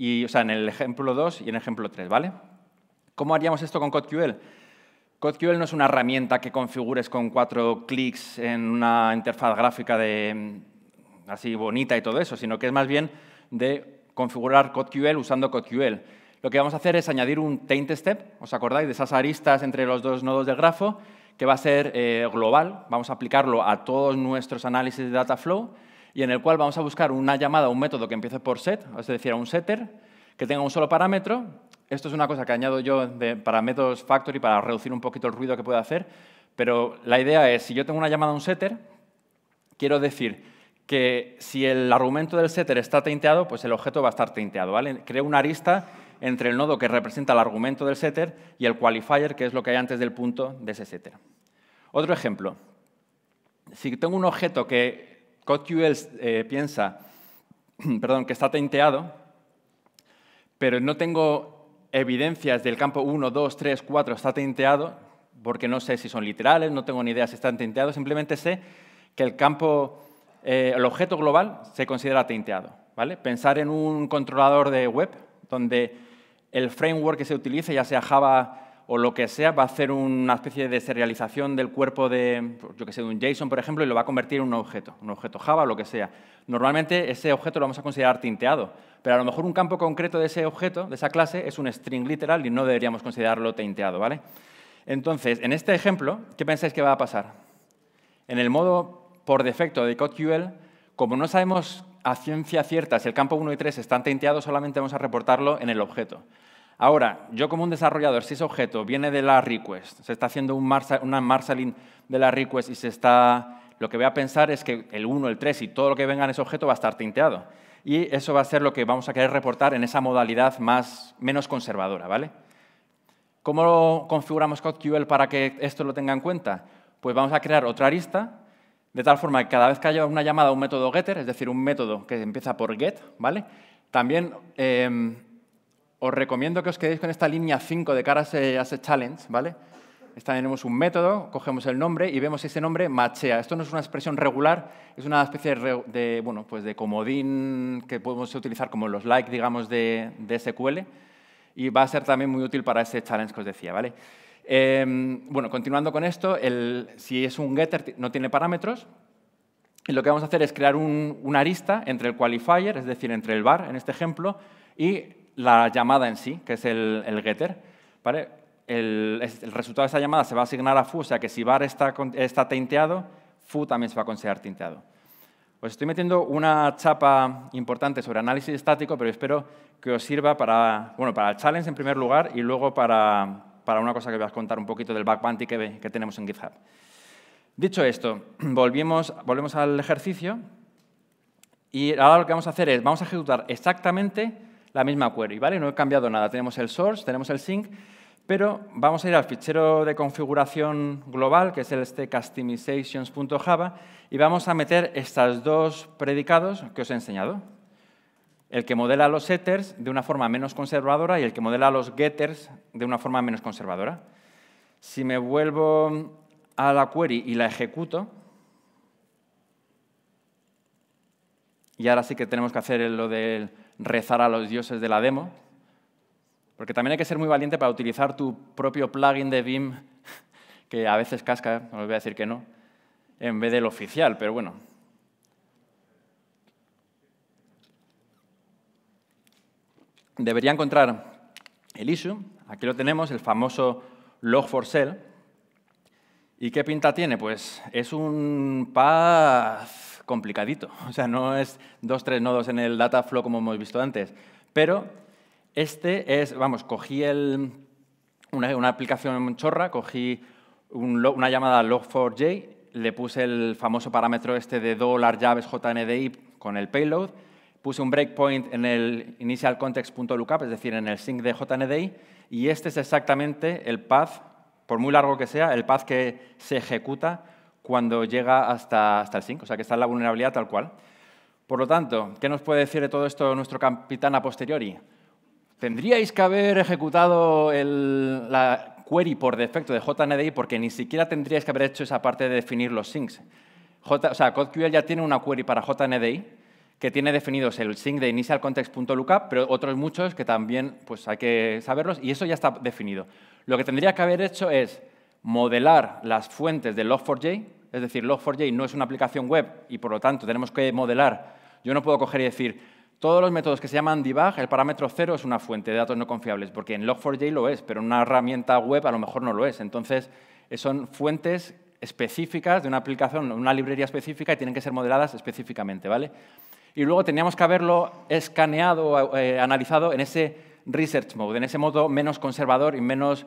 y, o sea, en el ejemplo 2 y en el ejemplo 3, ¿vale? ¿Cómo haríamos esto con CodeQL? CodeQL no es una herramienta que configures con cuatro clics en una interfaz gráfica de, mm, así bonita y todo eso, sino que es más bien de configurar CodeQL usando CodeQL. Lo que vamos a hacer es añadir un taint step, ¿os acordáis? De esas aristas entre los dos nodos del grafo, que va a ser eh, global, vamos a aplicarlo a todos nuestros análisis de data flow y en el cual vamos a buscar una llamada, un método que empiece por set, es decir, a un setter, que tenga un solo parámetro. Esto es una cosa que añado yo para métodos factory para reducir un poquito el ruido que puede hacer, pero la idea es, si yo tengo una llamada a un setter, quiero decir que si el argumento del setter está teinteado, pues el objeto va a estar teinteado. ¿vale? Creo una arista entre el nodo que representa el argumento del setter y el qualifier, que es lo que hay antes del punto de ese setter. Otro ejemplo. Si tengo un objeto que CodeQL eh, piensa perdón, que está teinteado, pero no tengo evidencias del campo 1, 2, 3, 4 está teinteado, porque no sé si son literales, no tengo ni idea si están teinteados, simplemente sé que el campo eh, el objeto global se considera tinteado. ¿vale? Pensar en un controlador de web donde el framework que se utilice, ya sea Java o lo que sea, va a hacer una especie de serialización del cuerpo de, yo que sé, de un JSON, por ejemplo, y lo va a convertir en un objeto, un objeto Java o lo que sea. Normalmente ese objeto lo vamos a considerar tinteado, pero a lo mejor un campo concreto de ese objeto, de esa clase, es un string literal y no deberíamos considerarlo tinteado, ¿vale? Entonces, en este ejemplo, ¿qué pensáis que va a pasar? En el modo por defecto de CodeQL, como no sabemos a ciencia cierta si el campo 1 y 3 están tinteados, solamente vamos a reportarlo en el objeto. Ahora, yo como un desarrollador, si ese objeto viene de la request, se está haciendo un una marshaling de la request y se está... Lo que voy a pensar es que el 1, el 3 y todo lo que venga en ese objeto va a estar tinteado. Y eso va a ser lo que vamos a querer reportar en esa modalidad más, menos conservadora, ¿vale? ¿Cómo configuramos CodeQL para que esto lo tenga en cuenta? Pues vamos a crear otra arista de tal forma que cada vez que haya una llamada a un método getter, es decir, un método que empieza por get, ¿vale? También em, os recomiendo que os quedéis con esta línea 5 de cara e a ese, challenge, ¿vale? Esta tenemos un método, cogemos el nombre y vemos si ese nombre machea. Esto no es una expresión regular, es una especie de, bueno, pues de comodín que podemos utilizar como los like, digamos, de, de SQL y va a ser también muy útil para ese challenge que os decía, ¿vale? Em, bueno, continuando con esto, si es un getter no tiene parámetros, y lo que vamos a hacer es crear una arista entre el qualifier, es decir, entre el bar en este ejemplo, y la llamada en sí, que es el, getter. ¿vale? El, resultado de esa llamada se va a asignar a foo, o sea que si bar está, tinteado, foo también se va a considerar tinteado. Pues estoy metiendo una chapa importante sobre análisis estático, pero espero que os sirva para, para el challenge en primer lugar y luego para, para una cosa que voy a contar un poquito del back que, que tenemos en GitHub. Dicho esto, volvemos, volvemos al ejercicio y ahora lo que vamos a hacer es, vamos a ejecutar exactamente la misma query, ¿vale? No he cambiado nada, tenemos el source, tenemos el sync, pero vamos a ir al fichero de configuración global, que es el este customizations.java, y vamos a meter estos dos predicados que os he enseñado, el que modela los setters de una forma menos conservadora y el que modela los getters de una forma menos conservadora. Si me vuelvo a la query y la ejecuto, y ahora sí que tenemos que hacer lo de rezar a los dioses de la demo, porque también hay que ser muy valiente para utilizar tu propio plugin de Vim, que a veces casca, no os voy a decir que no, en vez del oficial, pero bueno, debería encontrar el issue. Aquí lo tenemos, el famoso log4cell. ¿Y qué pinta tiene? Pues es un path complicadito. O sea, no es dos, tres nodos en el data flow como hemos visto antes. Pero este es, vamos, cogí una, aplicación chorra, cogí una llamada log4j, le puse el famoso parámetro este de jndi con el payload puse un breakpoint en el initial es decir, en el sync de JNDI, y este es exactamente el path, por muy largo que sea, el path que se ejecuta cuando llega hasta, hasta el sync, o sea que está en la vulnerabilidad tal cual. Por lo tanto, ¿qué nos puede decir de todo esto nuestro capitán a posteriori? Tendríais que haber ejecutado la query por defecto de JNDI porque ni siquiera tendríais que haber hecho esa parte de definir los syncs. o sea, CodeQL ya tiene una query para JNDI que tiene definidos el sync de InitialContext.lookup, pero otros muchos que también pues, hay que saberlos y eso ya está definido. Lo que tendría que haber hecho es modelar las fuentes de Log4j, es decir, Log4j no es una aplicación web y por lo tanto tenemos que modelar. Yo no puedo coger y decir, todos los métodos que se llaman debug, el parámetro cero es una fuente de datos no confiables, porque en Log4j lo es, pero en una herramienta web a lo mejor no lo es. Entonces, eh, son fuentes específicas de una aplicación, una librería específica y tienen que ser modeladas específicamente, ¿vale? y luego teníamos que haberlo escaneado, eh, analizado en ese research mode, en ese modo menos conservador y menos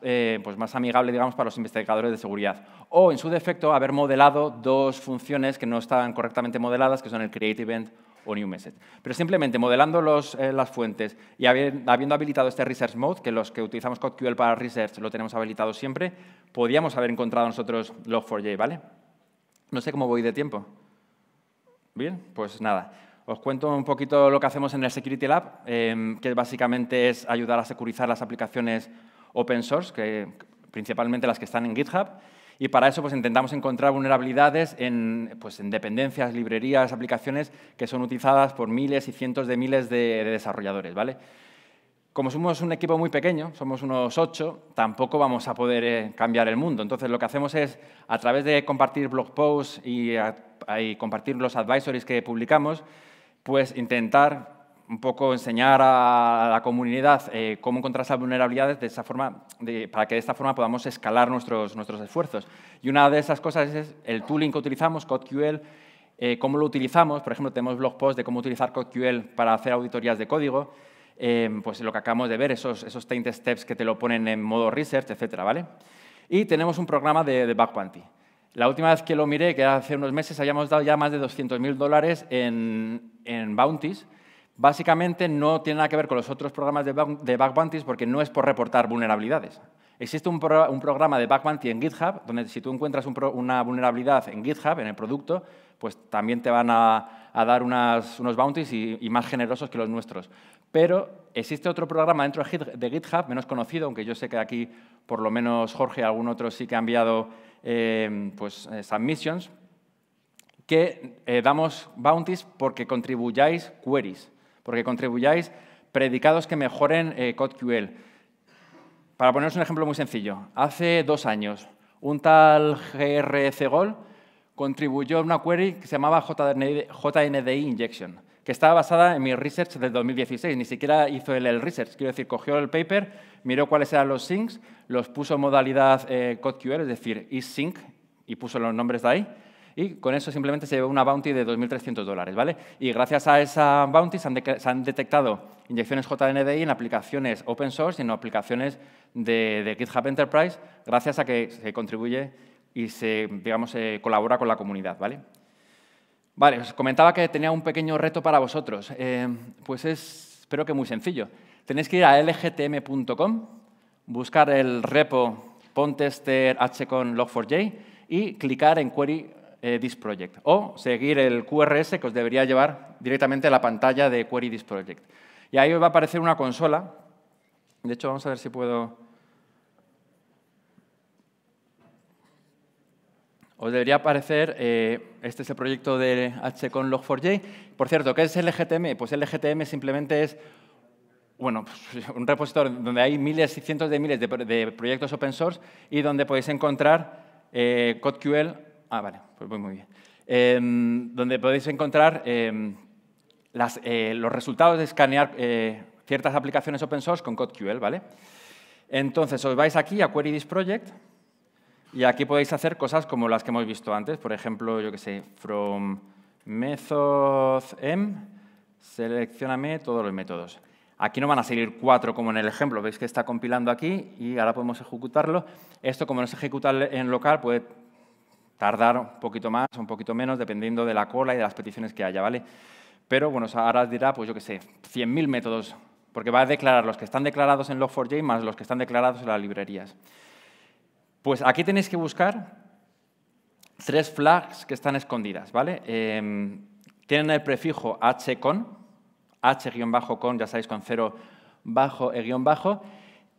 eh, pues más, amigable digamos, para los investigadores de seguridad. O, en su defecto, haber modelado dos funciones que no estaban correctamente modeladas, que son el create event o new message. Pero simplemente modelando eh, las fuentes y habiendo habilitado este research mode, que los que utilizamos CodeQL para research lo tenemos habilitado siempre, podíamos haber encontrado nosotros log4j, ¿vale? No sé cómo voy de tiempo. Bien, pues nada. Os cuento un poquito lo que hacemos en el Security Lab, em, que básicamente es ayudar a securizar las aplicaciones open source, que, principalmente las que están en GitHub. Y para eso pues, intentamos encontrar vulnerabilidades en, pues, dependencias, librerías, aplicaciones que son utilizadas por miles y cientos de miles de, de desarrolladores. ¿vale? Como somos un equipo muy pequeño, somos unos ocho, tampoco vamos a poder eh, cambiar el mundo. Entonces, lo que hacemos es, a través de compartir blog posts y, compartir los advisories que publicamos, pues intentar un poco enseñar a la comunidad eh, cómo encontrar esas vulnerabilidades de esa forma, para que de esta forma podamos escalar nuestros, nuestros esfuerzos. Y una de esas cosas es el tooling que utilizamos, CodeQL, eh, cómo lo utilizamos. Por ejemplo, tenemos blog posts de cómo utilizar CodeQL para hacer auditorías de código. Em, pues lo que acabamos de ver, esos, esos steps que te lo ponen en modo research, etcétera, ¿vale? Y tenemos un programa de, de back bounty. La última vez que lo miré, que hace unos meses, hayamos dado ya más de 200.000 dólares en, en bounties, básicamente no tiene nada que ver con los otros programas de bug bounties porque no es por reportar vulnerabilidades. Existe un, programa de bug bounty en GitHub, donde si tú encuentras una vulnerabilidad en GitHub, en el producto, pues también te van a, dar unos bounties y, más generosos que los nuestros. Pero existe otro programa dentro de GitHub, menos conocido, aunque yo sé que aquí por lo menos Jorge algún otro sí que ha enviado eh, pues, eh, submissions, que eh, damos bounties porque contribuyáis queries, porque contribuyáis predicados que mejoren CodeQL. Para poneros un ejemplo muy sencillo, hace dos años un tal GRC Gol contribuyó a una query que se llamaba JNDI Injection, que estaba basada en mi research del 2016. Ni siquiera hizo él el research, quiero decir, cogió el paper, miró cuáles eran los syncs, los puso en modalidad eh, CodeQL, es decir, eSync, y puso los nombres de ahí, y con eso simplemente se llevó una bounty de 2.300 dólares, ¿vale? Y gracias a esa bounty se han, detectado inyecciones JNDI en aplicaciones open source y en aplicaciones de, de GitHub Enterprise, gracias a que se contribuye y se, digamos, colabora con la comunidad, ¿vale? Vale, os comentaba que tenía un pequeño reto para vosotros. Eh, pues es, espero que muy sencillo. Tenéis que ir a lgtm.com, buscar el repo pontester con log4j y clicar en query eh, this project o seguir el QRS que os debería llevar directamente a la pantalla de query this project. Y ahí os va a aparecer una consola. De hecho, vamos a ver si puedo os debería aparecer, eh, este es el proyecto de H con Log4j. Por cierto, ¿qué es el LGTM? Pues el LGTM simplemente es bueno, un repositorio donde hay miles y cientos de miles de, proyectos open source y donde podéis encontrar eh, CodeQL, ah, vale, pues voy muy bien, em, donde podéis encontrar em, eh, los resultados de escanear ciertas aplicaciones open source con CodeQL, ¿vale? Entonces, os vais aquí a Query This Project, y aquí podéis hacer cosas como las que hemos visto antes, por ejemplo, yo que sé, from method m, seleccioname todos los métodos. Aquí no van a salir cuatro como en el ejemplo, veis que está compilando aquí y ahora podemos ejecutarlo. Esto como no se ejecuta en local puede tardar un poquito más o un poquito menos dependiendo de la cola y de las peticiones que haya, ¿vale? Pero bueno, ahora dirá, pues yo que sé, 100.000 métodos, porque va a declarar los que están declarados en log4j más los que están declarados en las librerías. Pues aquí tenéis que buscar tres flags que están escondidas, ¿vale? Em, tienen el prefijo h-con, h-con, ya sabéis, con cero bajo e guión bajo,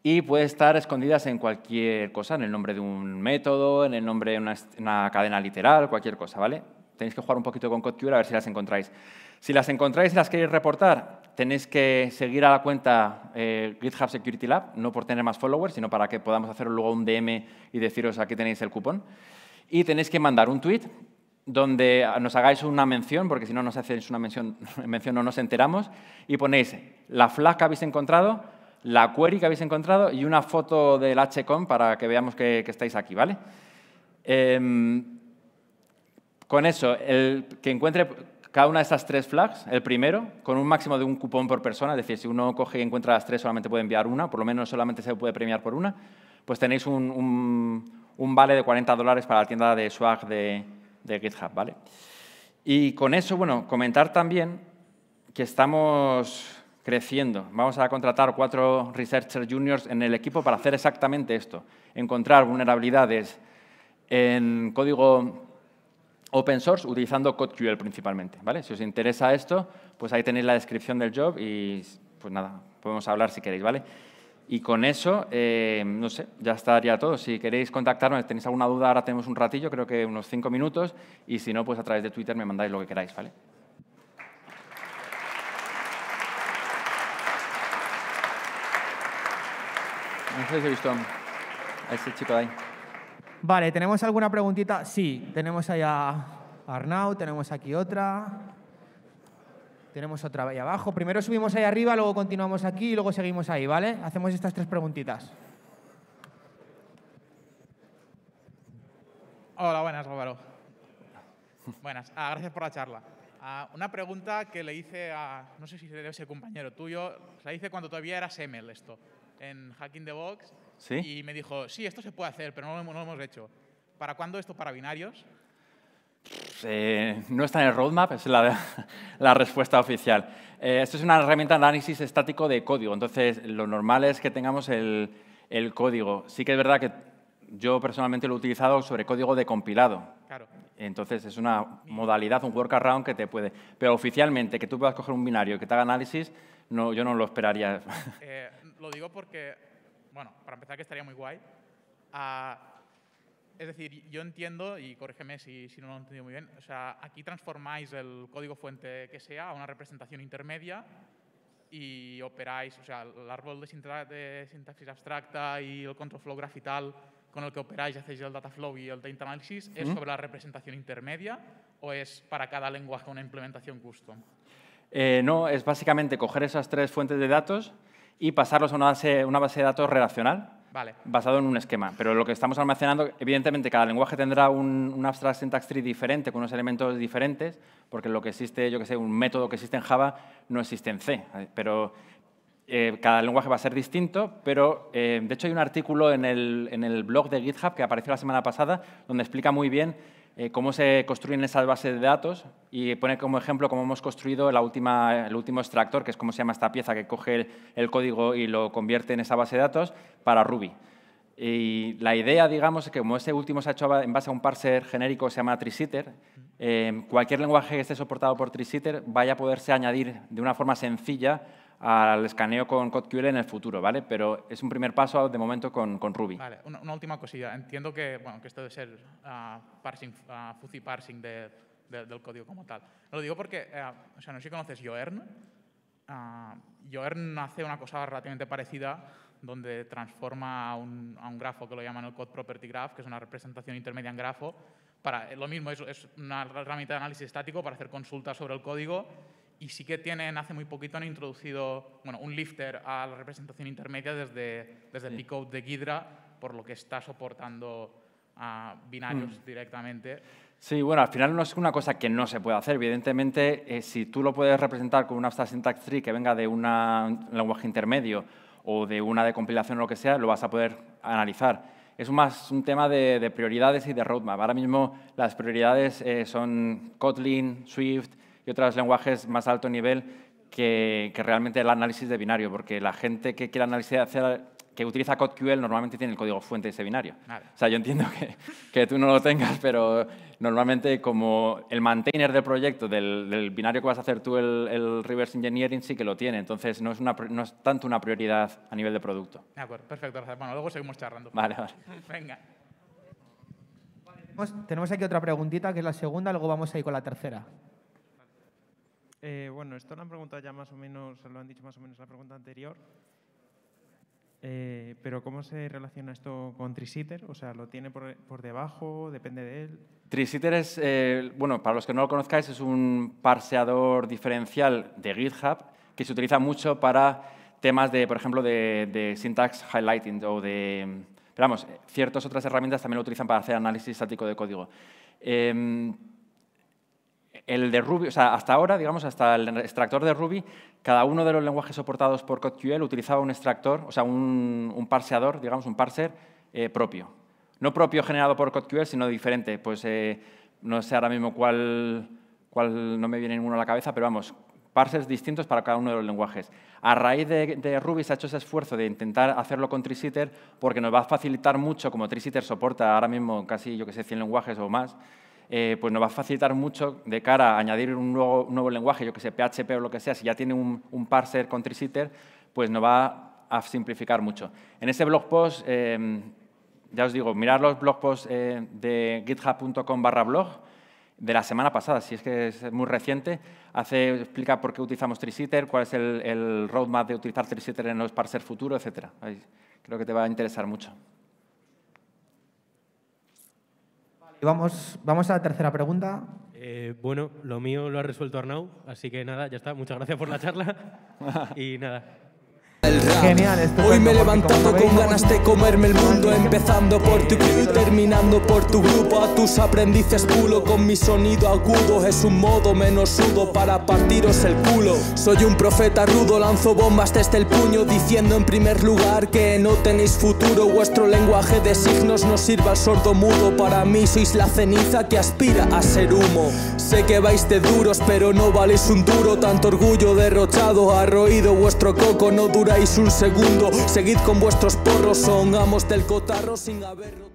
y puede estar escondidas en cualquier cosa, en el nombre de un método, en el nombre de una, cadena literal, cualquier cosa, ¿vale? Tenéis que jugar un poquito con CodeCure a ver si las encontráis. Si las encontráis y las queréis reportar, tenéis que seguir a la cuenta eh, GitHub Security Lab, no por tener más followers, sino para que podamos hacer luego un DM y deciros aquí tenéis el cupón. Y tenéis que mandar un tweet donde nos hagáis una mención, porque si no nos hacéis una mención, mención no nos enteramos, y ponéis la flag que habéis encontrado, la query que habéis encontrado y una foto del HCOM para que veamos que, estáis aquí, ¿vale? Em, con eso, el que encuentre cada una de esas tres flags, el primero, con un máximo de un cupón por persona, es decir, si uno coge y encuentra las tres, solamente puede enviar una, por lo menos solamente se puede premiar por una, pues tenéis un, vale de 40 dólares para la tienda de swag de, de GitHub, ¿vale? Y con eso, bueno, comentar también que estamos creciendo. Vamos a contratar cuatro researchers juniors en el equipo para hacer exactamente esto, encontrar vulnerabilidades en código open source utilizando CodeQL principalmente. ¿vale? Si os interesa esto, pues ahí tenéis la descripción del job y pues nada, podemos hablar si queréis. ¿vale? Y con eso, eh, no sé, ya estaría todo. Si queréis contactarnos, tenéis alguna duda, ahora tenemos un ratillo, creo que unos cinco minutos, y si no, pues a través de Twitter me mandáis lo que queráis, ¿vale? No este chico ahí. Vale, ¿tenemos alguna preguntita? Sí, tenemos allá a Arnau, tenemos aquí otra. Tenemos otra ahí abajo. Primero subimos ahí arriba, luego continuamos aquí y luego seguimos ahí, ¿vale? Hacemos estas tres preguntitas. Hola, buenas, Álvaro. Buenas, ah, gracias por la charla. Ah, una pregunta que le hice a, no sé si debe ser compañero tuyo, la hice cuando todavía era Semel esto, en Hacking the Box, y me dijo, sí, esto se puede hacer, pero no lo hemos, hecho. ¿Para cuándo esto para binarios? Eh, no está en el roadmap, es la, la respuesta oficial. Eh, esto es una herramienta de análisis estático de código, entonces lo normal es que tengamos el, el código. Sí que es verdad que yo personalmente lo he utilizado sobre código de compilado. Claro. Entonces es una modalidad, un workaround que te puede. Pero oficialmente, que tú puedas coger un binario que te haga análisis, no, yo no lo esperaría. Eh, lo digo porque bueno, para empezar que estaría muy guay. Ah, es decir, yo entiendo, y corrígeme si, no lo he entendido muy bien, o sea, aquí transformáis el código fuente que sea a una representación intermedia y operáis, o sea, el árbol de, sintaxis abstracta y el control flow grafital con el que operáis y hacéis el data flow y el data analysis, ¿es sobre la representación intermedia o es para cada lenguaje una implementación custom? Eh, no, es básicamente coger esas tres fuentes de datos, y pasarlos a una base, una base de datos relacional vale. basado en un esquema. Pero lo que estamos almacenando, evidentemente, cada lenguaje tendrá un, abstract syntax tree diferente, con unos elementos diferentes, porque lo que existe, yo que sé, un método que existe en Java no existe en C. Pero eh, cada lenguaje va a ser distinto, pero eh, de hecho hay un artículo en el, en el blog de GitHub que apareció la semana pasada donde explica muy bien eh, cómo se construyen esas bases de datos y pone como ejemplo cómo hemos construido el último extractor, que es como se llama esta pieza que coge el, código y lo convierte en esa base de datos para Ruby. Y la idea, digamos, es que como ese último se ha hecho en base a un parser genérico que se llama Trisiter, eh, cualquier lenguaje que esté soportado por Trisiter vaya a poderse añadir de una forma sencilla al escaneo con CodeQL en el futuro, ¿vale? Pero es un primer paso de momento con, Ruby. Vale, una, última cosilla. Entiendo que, bueno, esto debe ser ah, parsing, ah, fuzzy parsing del código como tal. Lo digo porque, ah, o sea, no sé si conoces Yoern. Yoern hace una cosa relativamente parecida donde transforma a un, grafo que lo llaman el Code Property Graph, que es una representación intermedia en grafo. Para, lo mismo, es, es una herramienta de análisis estático para hacer consultas sobre el código y sí que tienen, hace muy poquito han introducido bueno, un lifter a la representación intermedia desde, desde el pico de Ghidra, por lo que está soportando a binarios mm. directamente. Sí, bueno, al final no es una cosa que no se puede hacer. Evidentemente, eh, si tú lo puedes representar con una abstract syntax tree que venga de una, un lenguaje intermedio o de una de compilación o lo que sea, lo vas a poder analizar. Es más un tema de, prioridades y de roadmap. Ahora mismo las prioridades eh, son Kotlin, Swift, y otros lenguajes más alto nivel que, realmente el análisis de binario, porque la gente que quiere hacer, que utiliza CodeQL normalmente tiene el código fuente de ese binario. O sea, yo entiendo que, que, tú no lo tengas, pero normalmente como el maintainer del proyecto, del, binario que vas a hacer tú, el, reverse engineering, sí que lo tiene. Entonces, no es, no es tanto una prioridad a nivel de producto. De acuerdo, perfecto. Bueno, luego seguimos charlando. Vale, vale. Venga. Tenemos aquí otra preguntita, que es la segunda, luego vamos a ir con la tercera. Eh, bueno, esto lo han preguntado ya más o menos, lo han dicho más o menos la pregunta anterior. Eh, pero ¿cómo se relaciona esto con Trisitter? O sea, ¿lo tiene por, debajo? ¿Depende de él? Trisitter es, eh, bueno, para los que no lo conozcáis, es un parseador diferencial de GitHub que se utiliza mucho para temas de, por ejemplo, de, de syntax highlighting o de... Pero vamos, ciertas otras herramientas también lo utilizan para hacer análisis estático de código. Em, el de Ruby, o sea, hasta ahora, digamos, hasta el extractor de Ruby, cada uno de los lenguajes soportados por CodeQL utilizaba un extractor, o sea, un, un parseador, digamos, un parser eh, propio. No propio generado por CodeQL, sino diferente. Pues eh, no sé ahora mismo cuál, cuál, no me viene ninguno a la cabeza, pero vamos, parsers distintos para cada uno de los lenguajes. A raíz de, Ruby se ha hecho ese esfuerzo de intentar hacerlo con Trisitter porque nos va a facilitar mucho, como Trisitter soporta ahora mismo casi, yo que sé, 100 lenguajes o más, eh, pues nos va a facilitar mucho de cara a añadir un nuevo, lenguaje, yo que sé, PHP o lo que sea, si ya tiene un, parser con trisitter, pues nos va a simplificar mucho. En ese blog post, eh, ya os digo, mirad los blog posts eh, de github.com barra blog de la semana pasada, si es que es muy reciente, hace, explica por qué utilizamos trisitter, cuál es el, roadmap de utilizar trisitter en los parsers futuros, etc. Creo que te va a interesar mucho. Y vamos, vamos a la tercera pregunta. Eh, bueno, lo mío lo ha resuelto Arnau, así que nada, ya está. Muchas gracias por la charla. y nada, Genial, Hoy me he levantado con ganas de comerme el mundo, empezando por tu crew y terminando por tu grupo. A tus aprendices culo. con mi sonido agudo, es un modo menos sudo para partiros el culo. Soy un profeta rudo, lanzo bombas desde el puño, diciendo en primer lugar que no tenéis futuro. Vuestro lenguaje de signos no sirva al sordo mudo, para mí sois la ceniza que aspira a ser humo. Sé que vais de duros, pero no valéis un duro, tanto orgullo derrochado ha roído vuestro coco, no dura un segundo, seguid con vuestros porros, son amos del cotarro sin haberlo...